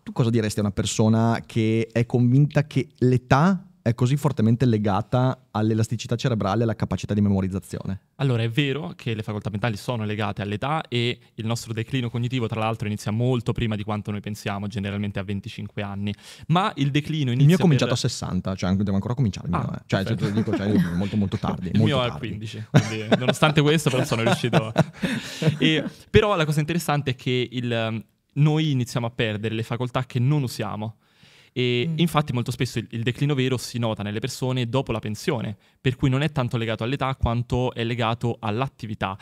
tu cosa diresti a una persona che è convinta che l'età è così fortemente legata all'elasticità cerebrale e alla capacità di memorizzazione? Allora, è vero che le facoltà mentali sono legate all'età e il nostro declino cognitivo, tra l'altro, inizia molto prima di quanto noi pensiamo, generalmente a 25 anni, ma il declino inizia... Il mio è cominciato per... a 60, cioè devo ancora cominciare, il mio, ah, eh. cioè, cioè, dico, cioè, molto molto tardi. Il molto mio tardi. a 15, quindi, nonostante questo però sono riuscito... e, però la cosa interessante è che il, noi iniziamo a perdere le facoltà che non usiamo. E mm. infatti molto spesso il, il, declino vero si nota nelle persone dopo la pensione, per cui non è tanto legato all'età quanto è legato all'attività.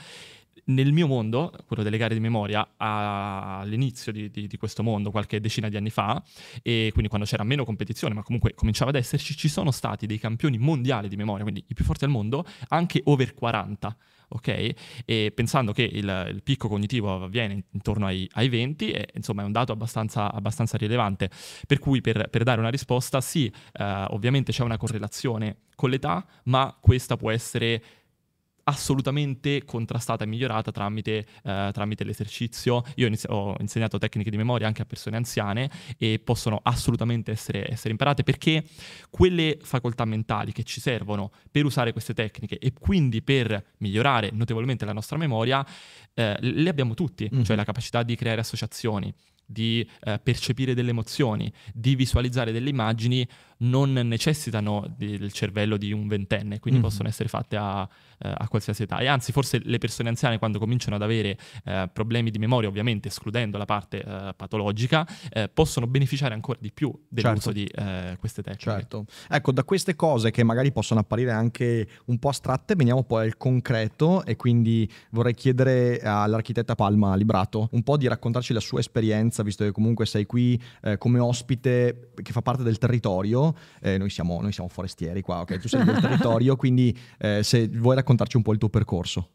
Nel mio mondo, quello delle gare di memoria, all'inizio di, di, di, questo mondo, qualche decina di anni fa, e quindi quando c'era meno competizione, ma comunque cominciava ad esserci, ci sono stati dei campioni mondiali di memoria, quindi i più forti al mondo, anche over 40 ok? E pensando che il, il picco cognitivo avviene intorno ai, ai 20, è, eh, insomma è un dato abbastanza, abbastanza rilevante, per cui per, per, dare una risposta sì, eh, ovviamente c'è una correlazione con l'età, ma questa può essere assolutamente contrastata e migliorata tramite, eh, tramite l'esercizio. Io inizio, ho insegnato tecniche di memoria anche a persone anziane e possono assolutamente essere, essere imparate perché quelle facoltà mentali che ci servono per usare queste tecniche e quindi per migliorare notevolmente la nostra memoria, eh, le abbiamo tutti, mm-hmm. cioè mhm. la capacità di creare associazioni, di eh, percepire delle emozioni, di visualizzare delle immagini, non necessitano del cervello di un ventenne, quindi mm-hmm. possono essere fatte a, eh, a, qualsiasi età. E anzi, forse le persone anziane, quando cominciano ad avere eh, problemi di memoria, ovviamente escludendo la parte eh, patologica, eh, possono beneficiare ancora di più dell'uso certo. di eh, queste tecniche. Certo. Ecco, da queste cose che magari possono apparire anche un po' astratte, veniamo poi al concreto e quindi vorrei chiedere all'architetta Palma Librato un po' di raccontarci la sua esperienza esperienza, visto che comunque sei qui eh, come ospite che fa parte del territorio, eh, noi, siamo, noi, siamo, forestieri qua, ok? Tu sei del territorio, quindi eh, se vuoi raccontarci un po' il tuo percorso.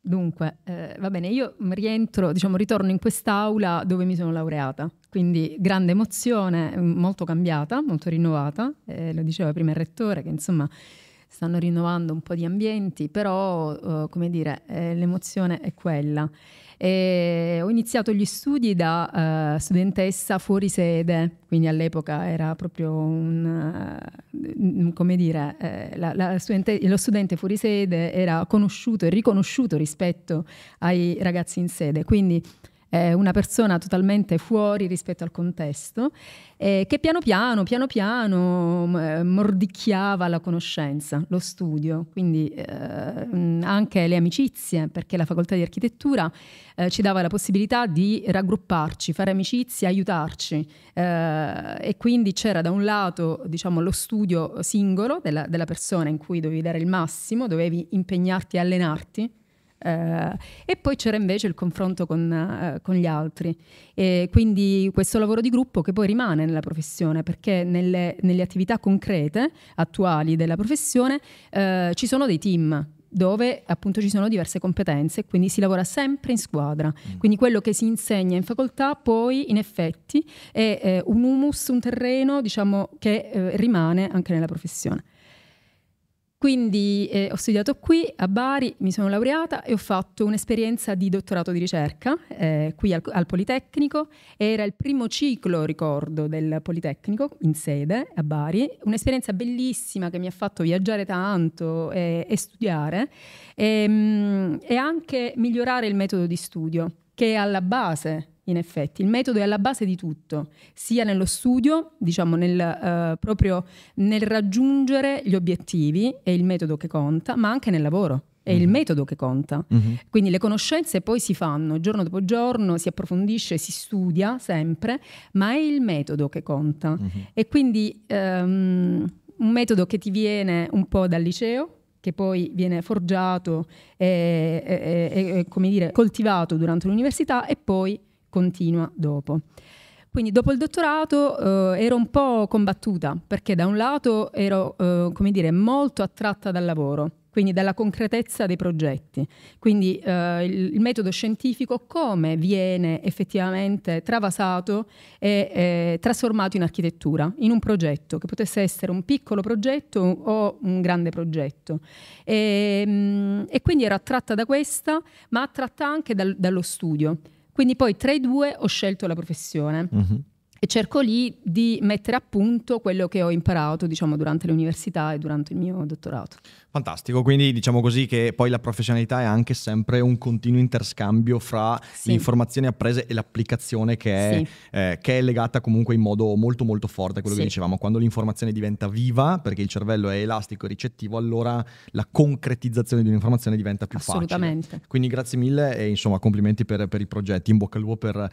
Dunque, eh, va bene, io rientro, diciamo, ritorno in quest'aula dove mi sono laureata, quindi grande emozione, mm, molto cambiata, molto rinnovata, eh, lo diceva prima il rettore che insomma stanno rinnovando un po' di ambienti, però, eh, come dire, l'emozione è quella. E ho iniziato gli studi da uh, studentessa fuori sede, quindi all'epoca era proprio un, uh, come dire, eh, la, la studente, lo studente fuori sede era conosciuto e riconosciuto rispetto ai ragazzi in sede. Quindi una persona totalmente fuori rispetto al contesto, eh, che piano piano, piano piano mm, eh, mordicchiava la conoscenza, lo studio, quindi eh, mm, anche le amicizie, perché la facoltà di architettura eh, ci dava la possibilità di raggrupparci, fare amicizie, aiutarci eh, e quindi c'era da un lato diciamo, lo studio singolo della, della persona in cui dovevi dare il massimo, dovevi impegnarti e allenarti eh, e poi c'era invece il confronto con, eh, con, gli altri. E quindi questo lavoro di gruppo che poi rimane nella professione, perché nelle, nelle attività concrete, attuali della professione, eh, ci sono dei team dove appunto ci sono diverse competenze, quindi si lavora sempre in squadra. Mm. Quindi quello che si insegna in facoltà poi in effetti è eh, un humus, un terreno diciamo, che eh, rimane anche nella professione. Quindi eh, ho studiato qui a Bari, mi sono laureata e ho fatto un'esperienza di dottorato di ricerca eh, qui al, al, Politecnico. Era il primo ciclo, ricordo, del Politecnico in sede a Bari. Un'esperienza bellissima che mi ha fatto viaggiare tanto e, eh, e studiare e, ehm, e anche migliorare il metodo di studio che è alla base in effetti. Il metodo è alla base di tutto, sia nello studio, diciamo nel, uh, proprio nel raggiungere gli obiettivi, è il metodo che conta, ma anche nel lavoro. È il mhm. metodo che conta. Mm-hmm. Quindi le conoscenze poi si fanno giorno dopo giorno, si approfondisce, si studia sempre, ma è il metodo che conta. Mm-hmm. E quindi um, un metodo che ti viene un po' dal liceo, che poi viene forgiato e, e, e, e dire, coltivato durante l'università e poi continua dopo. Quindi dopo il dottorato eh, ero un po' combattuta perché da un lato ero, eh, come dire, molto attratta dal lavoro, quindi dalla concretezza dei progetti. Quindi eh, il, il, metodo scientifico come viene effettivamente travasato e eh, trasformato in architettura, in un progetto, che potesse essere un piccolo progetto o un grande progetto. E, mh, mm, e quindi ero attratta da questa, ma attratta anche dal, dallo studio. Quindi poi tra i due ho scelto la professione. Mm-hmm e cerco lì di mettere a punto quello che ho imparato diciamo, durante l'università e durante il mio dottorato. Fantastico, quindi diciamo così che poi la professionalità è anche sempre un continuo interscambio fra sì. le informazioni apprese e l'applicazione che è, sì. eh, che è, legata comunque in modo molto molto forte a quello sì. che dicevamo, quando l'informazione diventa viva perché il cervello è elastico e ricettivo allora la concretizzazione di un'informazione diventa più Assolutamente. facile. Quindi grazie mille e insomma complimenti per, per i progetti, in bocca al lupo per, eh,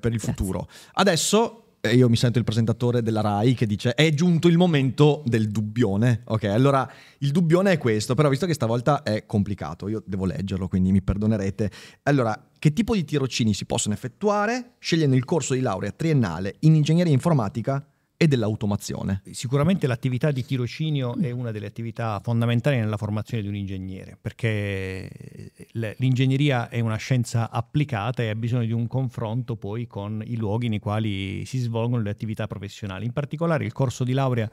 per il grazie. futuro. Adesso io mi sento il presentatore della RAI che dice è giunto il momento del dubbione. Ok, allora il dubbione è questo, però visto che stavolta è complicato, io devo leggerlo, quindi mi perdonerete. Allora, che tipo di tirocini si possono effettuare scegliendo il corso di laurea triennale in ingegneria informatica e dell'automazione. Sicuramente l'attività di tirocinio è una delle attività fondamentali nella formazione di un ingegnere, perché eh, l'ingegneria è una scienza applicata e ha bisogno di un confronto poi con i luoghi nei quali si svolgono le attività professionali. In particolare il corso di laurea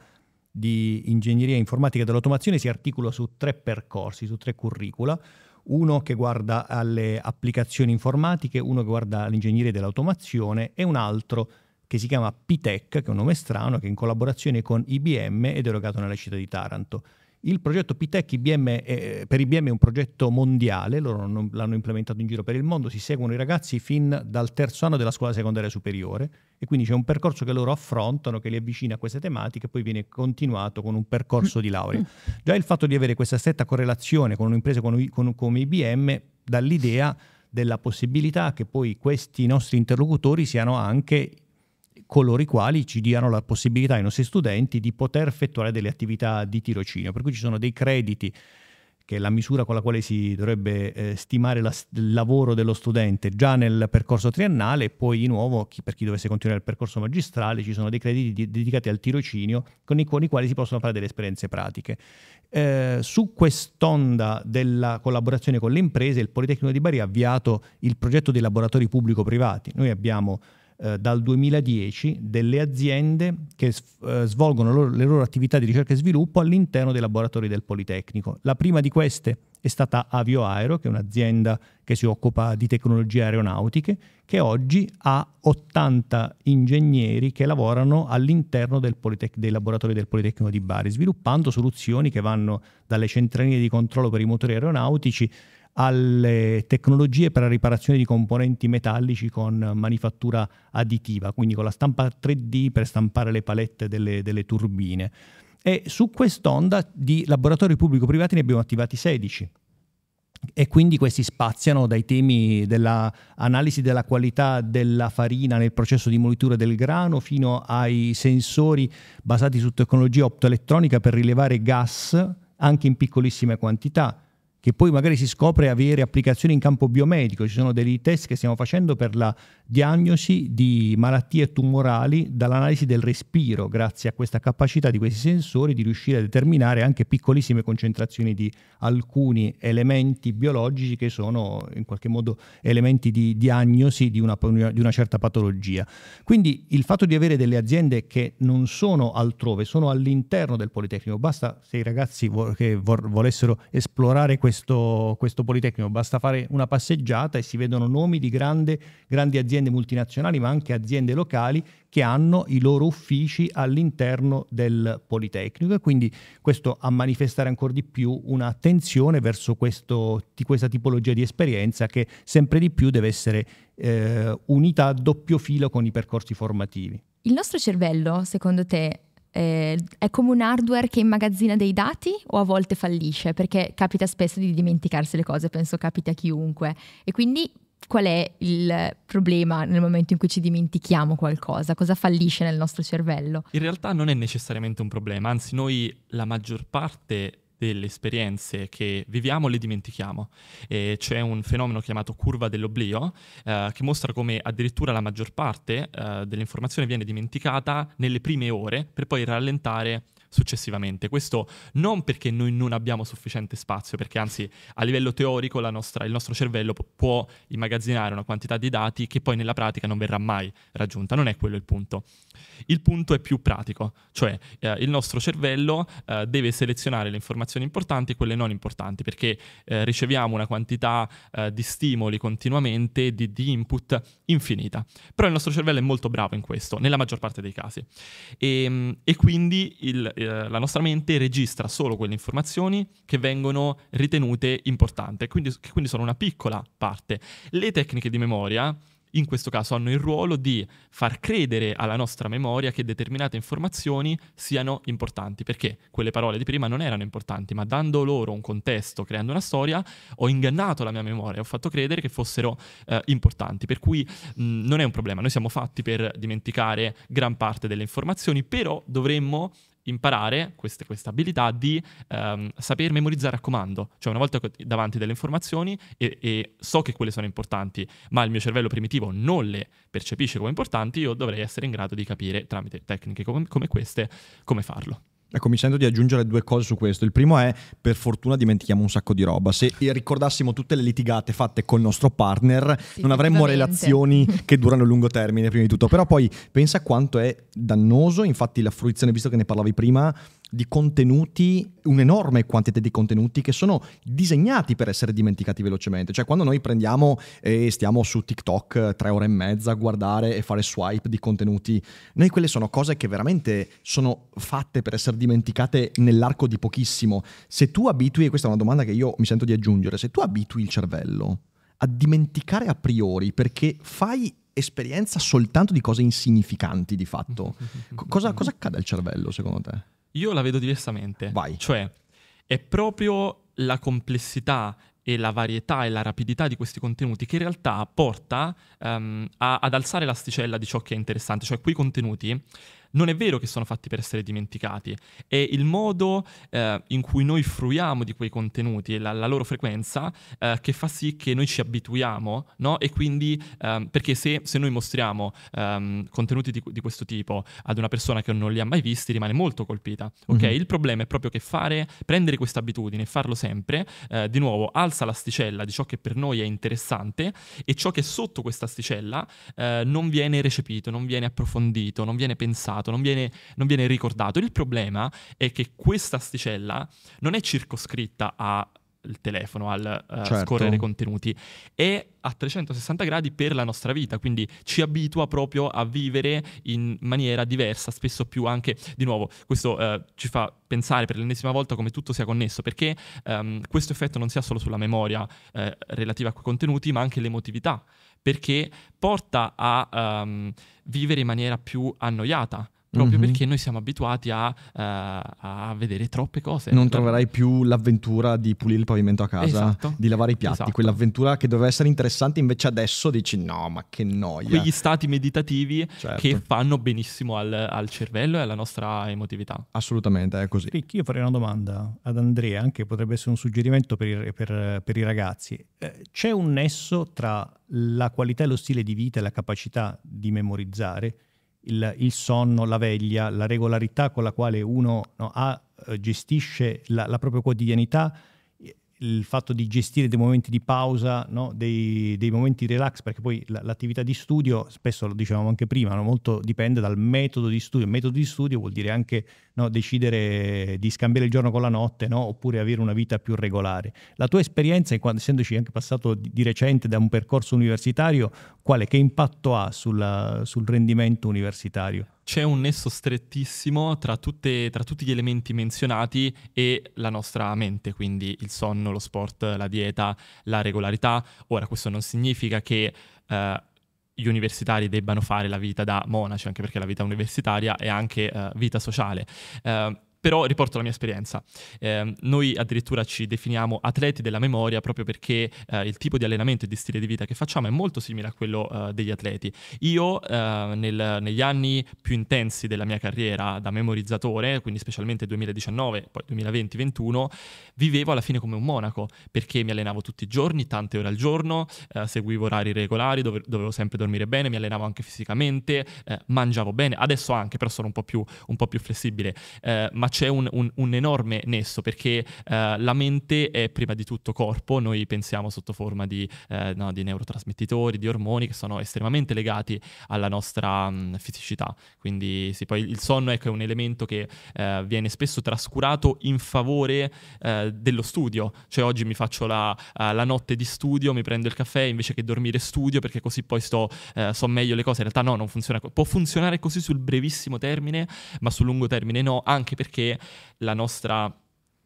di ingegneria informatica dell'automazione si articola su tre percorsi, su tre curricula uno che guarda alle applicazioni informatiche, uno che guarda all'ingegneria dell'automazione e un altro che che si chiama PTEC, che è un nome strano, che in collaborazione con IBM è erogato nella città di Taranto. Il progetto PTEC IBM è, eh, per IBM è un progetto mondiale, loro non, l'hanno implementato in giro per il mondo, si seguono i ragazzi fin dal terzo anno della scuola secondaria superiore e quindi c'è un percorso che loro affrontano, che li avvicina a queste tematiche e poi viene continuato con un percorso di laurea. Mm. Già il fatto di avere questa stretta correlazione con un'impresa con, con, come IBM dà l'idea della possibilità che poi questi nostri interlocutori siano anche coloro i quali ci diano la possibilità ai nostri studenti di poter effettuare delle attività di tirocinio. Per cui ci sono dei crediti che è la misura con la quale si dovrebbe eh, stimare la, il lavoro dello studente già nel percorso triennale e poi di nuovo chi, per chi dovesse continuare il percorso magistrale ci sono dei crediti di, dedicati al tirocinio con i, con i, quali si possono fare delle esperienze pratiche. Eh, su quest'onda della collaborazione con le imprese il Politecnico di Bari ha avviato il progetto dei laboratori pubblico-privati. Noi abbiamo eh, dal 2010 delle aziende che eh, svolgono loro, le loro attività di ricerca e sviluppo all'interno dei laboratori del Politecnico. La prima di queste è stata Avio Aero, che è un'azienda che si occupa di tecnologie aeronautiche, che oggi ha 80 ingegneri che lavorano all'interno Politec- dei laboratori del Politecnico di Bari, sviluppando soluzioni che vanno dalle centraline di controllo per i motori aeronautici alle tecnologie per la riparazione di componenti metallici con manifattura additiva, quindi con la stampa 3D per stampare le palette delle, delle turbine. E su quest'onda di laboratori pubblico-privati ne abbiamo attivati 16 e quindi questi spaziano dai temi dell'analisi della qualità della farina nel processo di molitura del grano fino ai sensori basati su tecnologia optoelettronica per rilevare gas anche in piccolissime quantità, che poi magari si scopre avere applicazioni in campo biomedico. Ci sono dei test che stiamo facendo per la diagnosi di malattie tumorali dall'analisi del respiro, grazie a questa capacità di questi sensori di riuscire a determinare anche piccolissime concentrazioni di alcuni elementi biologici che sono in qualche modo elementi di diagnosi di una, di una certa patologia. Quindi il fatto di avere delle aziende che non sono altrove, sono all'interno del Politecnico, basta se i ragazzi vo che volessero esplorare questo questo, questo, Politecnico, basta fare una passeggiata e si vedono nomi di grande, grandi aziende multinazionali, ma anche aziende locali che hanno i loro uffici all'interno del Politecnico e quindi questo a manifestare ancora di più un'attenzione verso questo, di questa tipologia di esperienza che sempre di più deve essere eh, unità a doppio filo con i percorsi formativi. Il nostro cervello, secondo te, eh, è come un hardware che immagazzina dei dati o a volte fallisce? Perché capita spesso di dimenticarsi le cose, penso capita a chiunque. E quindi qual è il problema nel momento in cui ci dimentichiamo qualcosa? Cosa fallisce nel nostro cervello? In realtà non è necessariamente un problema, anzi noi la maggior parte delle esperienze che viviamo le dimentichiamo. E c'è un fenomeno chiamato curva dell'oblio eh, che mostra come addirittura la maggior parte eh, dell'informazione viene dimenticata nelle prime ore per poi rallentare successivamente. Questo non perché noi non abbiamo sufficiente spazio, perché anzi a livello teorico nostra, il nostro cervello p- può immagazzinare una quantità di dati che poi nella pratica non verrà mai raggiunta, non è quello il punto. Il punto è più pratico, cioè eh, il nostro cervello eh, deve selezionare le informazioni importanti e quelle non importanti, perché eh, riceviamo una quantità eh, di stimoli continuamente, di, di, input infinita. Però il nostro cervello è molto bravo in questo, nella maggior parte dei casi. E, ehm, e quindi il, eh, la nostra mente registra solo quelle informazioni che vengono ritenute importanti, quindi, che quindi sono una piccola parte. Le tecniche di memoria in questo caso hanno il ruolo di far credere alla nostra memoria che determinate informazioni siano importanti, perché quelle parole di prima non erano importanti, ma dando loro un contesto, creando una storia, ho ingannato la mia memoria, ho fatto credere che fossero eh, importanti, per cui mh, non è un problema, noi siamo fatti per dimenticare gran parte delle informazioni, però dovremmo imparare queste, questa abilità di ehm, saper memorizzare a comando, cioè una volta davanti delle informazioni e, e, so che quelle sono importanti, ma il mio cervello primitivo non le percepisce come importanti, io dovrei essere in grado di capire tramite tecniche come, come queste come farlo. Ecco, mi sento di aggiungere due cose su questo. Il primo è, per fortuna dimentichiamo un sacco di roba. Se ricordassimo tutte le litigate fatte col nostro partner, sì, non avremmo relazioni che durano a lungo termine, prima di tutto. Però poi pensa quanto è dannoso, infatti la fruizione, visto che ne parlavi prima, di contenuti, un'enorme quantità di contenuti che sono disegnati per essere dimenticati velocemente. Cioè quando noi prendiamo e stiamo su TikTok eh, tre ore e mezza a guardare e fare swipe di contenuti, noi quelle sono cose che veramente sono fatte per essere dimenticate nell'arco di pochissimo. Se tu abitui, e questa è una domanda che io mi sento di aggiungere, se tu abitui il cervello a dimenticare a priori perché fai esperienza soltanto di cose insignificanti di fatto. cosa, cosa accade al cervello secondo te? Io la vedo diversamente. Vai. Cioè, è proprio la complessità e la varietà e la rapidità di questi contenuti che in realtà porta um, a, ad alzare l'asticella di ciò che è interessante, cioè quei contenuti non è vero che sono fatti per essere dimenticati, è il modo eh, in cui noi fruiamo di quei contenuti e la, la, loro frequenza eh, che fa sì che noi ci abituiamo, no? E quindi, ehm, perché se, se, noi mostriamo ehm, contenuti di, di, questo tipo ad una persona che non li ha mai visti, rimane molto colpita, ok? Mm-hmm. Il problema è proprio che fare, prendere questa abitudine e farlo sempre, eh, di nuovo, alza alza l'asticella di ciò che per noi è interessante e ciò che è sotto questa asticella eh, non viene recepito, non viene approfondito, non viene pensato, non viene, non viene ricordato. Il problema è che questa asticella non è circoscritta a il telefono al uh, certo. scorrere contenuti è a 360 gradi per la nostra vita quindi ci abitua proprio a vivere in maniera diversa spesso più anche di nuovo questo uh, ci fa pensare per l'ennesima volta come tutto sia connesso perché um, questo effetto non sia solo sulla memoria uh, relativa a quei contenuti ma anche l'emotività perché porta a um, vivere in maniera più annoiata proprio mm-hmm. perché noi siamo abituati a, uh, a, vedere troppe cose. Non troverai più l'avventura di pulire il pavimento a casa, esatto. di lavare i piatti, esatto. quell'avventura che doveva essere interessante invece adesso dici no, ma che noia. Quegli stati meditativi certo. che fanno benissimo al, al, cervello e alla nostra emotività. Assolutamente, è così. Rick, io farei una domanda ad Andrea, anche potrebbe essere un suggerimento per i, per, per i ragazzi. Eh, c'è un nesso tra la qualità e lo stile di vita e la capacità di memorizzare? il, il, sonno, la veglia, la regolarità con la quale uno no, ha, eh, gestisce la, la propria quotidianità il fatto di gestire dei momenti di pausa, no? dei, dei, momenti di relax, perché poi l'attività di studio, spesso lo dicevamo anche prima, no? molto dipende dal metodo di studio. Il metodo di studio vuol dire anche no? decidere di scambiare il giorno con la notte, oppure avere una vita più regolare. La tua esperienza, essendoci anche passato di, recente da un percorso universitario, quale, che impatto ha sulla, sul rendimento universitario? c'è un nesso strettissimo tra, tutte, tra, tutti gli elementi menzionati e la nostra mente, quindi il sonno, lo sport, la dieta, la regolarità. Ora, questo non significa che eh, gli universitari debbano fare la vita da monaci, anche perché la vita universitaria è anche eh, vita sociale. Eh, però riporto la mia esperienza. Eh, noi addirittura ci definiamo atleti della memoria proprio perché eh, il tipo di allenamento e di stile di vita che facciamo è molto simile a quello eh, degli atleti. Io eh, nel, negli anni più intensi della mia carriera da memorizzatore, quindi specialmente 2019, poi 2020-2021, vivevo alla fine come un monaco perché mi allenavo tutti i giorni, tante ore al giorno, eh, seguivo orari regolari, dove, dovevo sempre dormire bene, mi allenavo anche fisicamente, eh, mangiavo bene, adesso anche, però sono un po' più, un po più flessibile, ma c'è un, un, un, enorme nesso perché eh, la mente è prima di tutto corpo, noi pensiamo sotto forma di, eh, no, di neurotrasmettitori, di ormoni che sono estremamente legati alla nostra mh, mm, fisicità. Quindi sì, poi il sonno ecco, è un elemento che eh, viene spesso trascurato in favore eh, dello studio. Cioè oggi mi faccio la, uh, la, notte di studio, mi prendo il caffè invece che dormire studio perché così poi sto, uh, so meglio le cose. In realtà no, non funziona. Può funzionare così sul brevissimo termine, ma sul lungo termine no, anche perché perché la nostra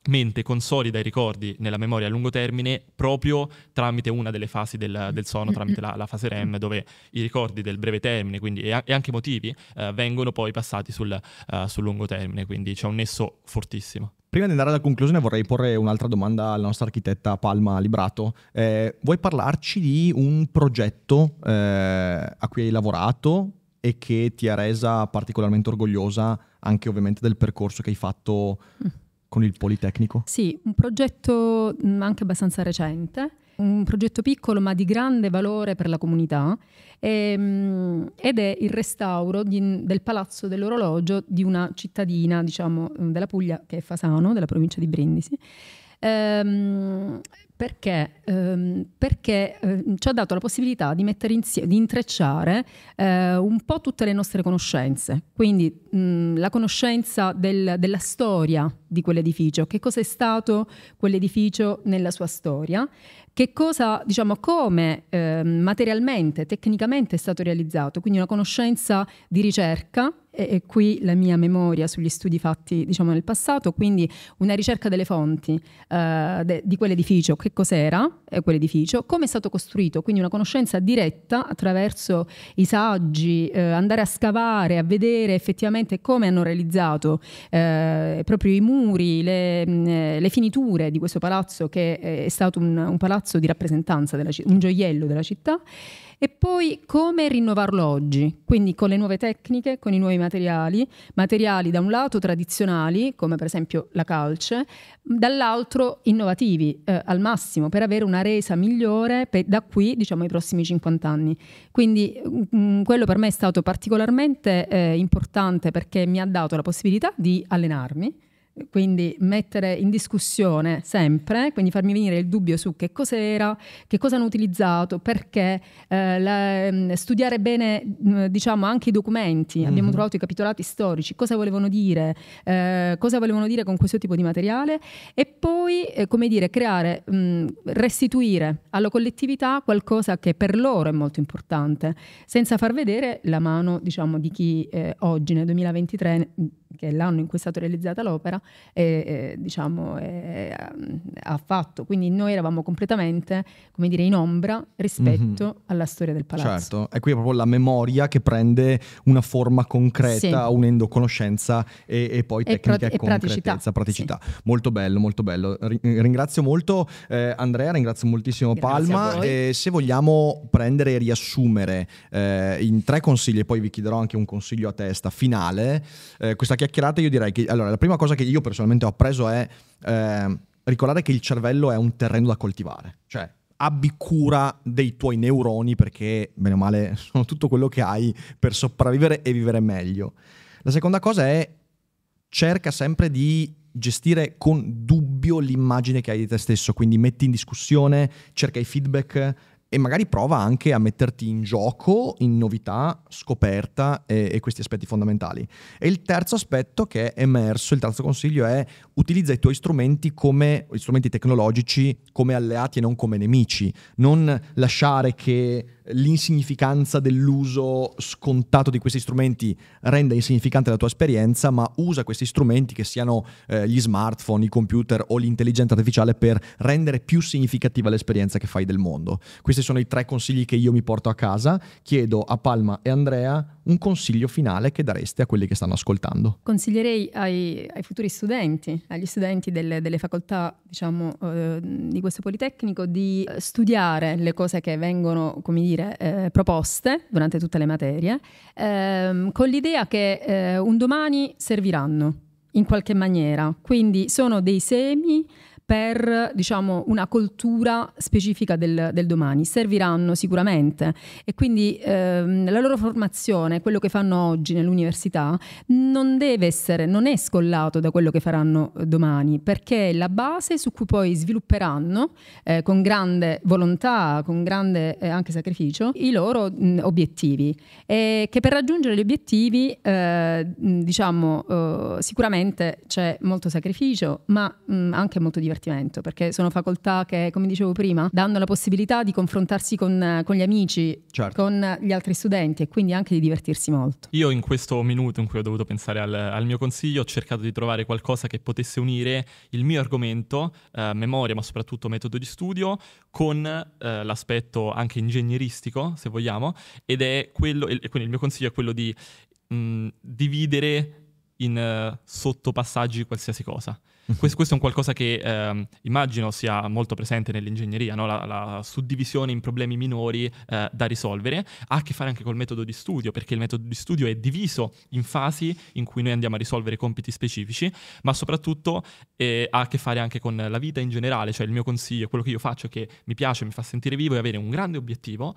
mente consolida i ricordi nella memoria a lungo termine proprio tramite una delle fasi del, del sonno, tramite la, la, fase REM, dove i ricordi del breve termine quindi, e, a, e anche i motivi eh, vengono poi passati sul, uh, sul lungo termine, quindi c'è un nesso fortissimo. Prima di andare alla conclusione vorrei porre un'altra domanda alla nostra architetta Palma Librato. Eh, vuoi parlarci di un progetto eh, a cui hai lavorato e che ti ha resa particolarmente orgogliosa anche ovviamente del percorso che hai fatto mm. con il Politecnico? Sì, un progetto mm, anche abbastanza recente, un progetto piccolo ma di grande valore per la comunità e, ehm, ed è il restauro di, del Palazzo dell'Orologio di una cittadina, diciamo, mm, della Puglia che è Fasano, della provincia di Brindisi Ehm, perché? Ehm, perché eh, ci ha dato la possibilità di, mettere insieme, di intrecciare eh, un po' tutte le nostre conoscenze, quindi mh, la conoscenza del, della storia di quell'edificio, che cosa è stato quell'edificio nella sua storia, che cosa, diciamo, come eh, materialmente, tecnicamente è stato realizzato, quindi una conoscenza di ricerca e qui la mia memoria sugli studi fatti diciamo, nel passato, quindi una ricerca delle fonti eh, de, di quell'edificio, che cos'era eh, quell'edificio, come è stato costruito, quindi una conoscenza diretta attraverso i saggi, eh, andare a scavare, a vedere effettivamente come hanno realizzato eh, proprio i muri, le, mh, mm, eh, le, finiture di questo palazzo che eh, è stato un, un palazzo di rappresentanza, citt- un gioiello della città. E poi come rinnovarlo oggi, quindi con le nuove tecniche, con i nuovi materiali, materiali da un lato tradizionali, come per esempio la calce, dall'altro innovativi eh, al massimo per avere una resa migliore per, da qui diciamo ai prossimi 50 anni. Quindi mh, mm, mm, quello per me è stato particolarmente eh, importante perché mi ha dato la possibilità di allenarmi quindi mettere in discussione sempre, quindi farmi venire il dubbio su che cos'era, che cosa hanno utilizzato, perché eh, la, ehm, studiare bene mm, diciamo anche i documenti, mm-hmm. abbiamo trovato i capitolati storici, cosa volevano dire, eh, cosa volevano dire con questo tipo di materiale e poi eh, come dire creare, mh, mm, restituire alla collettività qualcosa che per loro è molto importante, senza far vedere la mano diciamo di chi eh, oggi nel 2023 che è l'anno in cui è stata realizzata l'opera, eh, eh, diciamo, eh, ha fatto. Quindi noi eravamo completamente, come dire, in ombra rispetto mm-hmm. alla storia del palazzo. Certo, e qui è proprio la memoria che prende una forma concreta, sì. unendo conoscenza e, e poi tecnica e, prat- e praticità. praticità. Sì. Molto bello, molto bello. ringrazio molto eh, Andrea, ringrazio moltissimo Grazie Palma. E se vogliamo prendere e riassumere eh, in tre consigli, e poi vi chiederò anche un consiglio a testa finale, eh, questa chiacchierata io direi che allora, la prima cosa che io personalmente ho appreso è eh, ricordare che il cervello è un terreno da coltivare. Cioè, abbi cura dei tuoi neuroni perché, bene o male, sono tutto quello che hai per sopravvivere e vivere meglio. La seconda cosa è cerca sempre di gestire con dubbio l'immagine che hai di te stesso, quindi metti in discussione, cerca i feedback, e magari prova anche a metterti in gioco in novità, scoperta e, e, questi aspetti fondamentali. E il terzo aspetto che è emerso, il terzo consiglio è utilizza i tuoi strumenti come strumenti tecnologici come alleati e non come nemici, non lasciare che l'insignificanza dell'uso scontato di questi strumenti renda insignificante la tua esperienza, ma usa questi strumenti che siano eh, gli smartphone, i computer o l'intelligenza artificiale per rendere più significativa l'esperienza che fai del mondo. Questi sono i tre consigli che io mi porto a casa. Chiedo a Palma e Andrea un consiglio finale che dareste a quelli che stanno ascoltando? Consiglierei ai, ai futuri studenti, agli studenti delle, delle facoltà diciamo, eh, di questo Politecnico di eh, studiare le cose che vengono come dire, eh, proposte durante tutte le materie ehm, con l'idea che eh, un domani serviranno in qualche maniera. Quindi sono dei semi per diciamo, una cultura specifica del, del, domani. Serviranno sicuramente e quindi ehm, la loro formazione, quello che fanno oggi nell'università, non deve essere, non è scollato da quello che faranno domani, perché è la base su cui poi svilupperanno eh, con grande volontà, con grande eh, anche sacrificio, i loro mh, obiettivi. E che per raggiungere gli obiettivi, eh, diciamo, eh, sicuramente c'è molto sacrificio, ma mh, anche molto diversità divertimento, perché sono facoltà che, come dicevo prima, danno la possibilità di confrontarsi con, con gli amici, certo. con gli altri studenti e quindi anche di divertirsi molto. Io in questo minuto in cui ho dovuto pensare al, al mio consiglio ho cercato di trovare qualcosa che potesse unire il mio argomento, eh, memoria ma soprattutto metodo di studio, con eh, l'aspetto anche ingegneristico, se vogliamo, ed è quello, e quindi il mio consiglio è quello di mh, mm, dividere in uh, sottopassaggi qualsiasi cosa. Questo, mhm. questo, è un qualcosa che eh, immagino sia molto presente nell'ingegneria, no? la, la, suddivisione in problemi minori eh, da risolvere, ha a che fare anche col metodo di studio, perché il metodo di studio è diviso in fasi in cui noi andiamo a risolvere compiti specifici, ma soprattutto eh, ha a che fare anche con la vita in generale, cioè il mio consiglio, quello che io faccio che mi piace, mi fa sentire vivo è avere un grande obiettivo.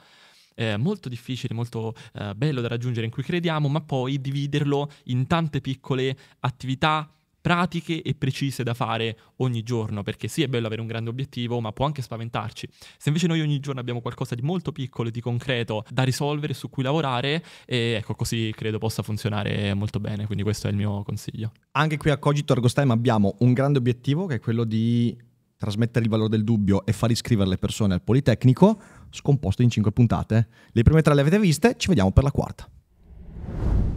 Eh, molto difficile, molto eh, bello da raggiungere in cui crediamo, ma poi dividerlo in tante piccole attività pratiche e precise da fare ogni giorno, perché sì è bello avere un grande obiettivo, ma può anche spaventarci. Se invece noi ogni giorno abbiamo qualcosa di molto piccolo e di concreto da risolvere, su cui lavorare, e ecco così credo possa funzionare molto bene, quindi questo è il mio consiglio. Anche qui a Cogito Argostime abbiamo un grande obiettivo che è quello di trasmettere il valore del dubbio e far iscrivere le persone al Politecnico, scomposto in cinque puntate. Le prime tre le avete viste, ci vediamo per la quarta.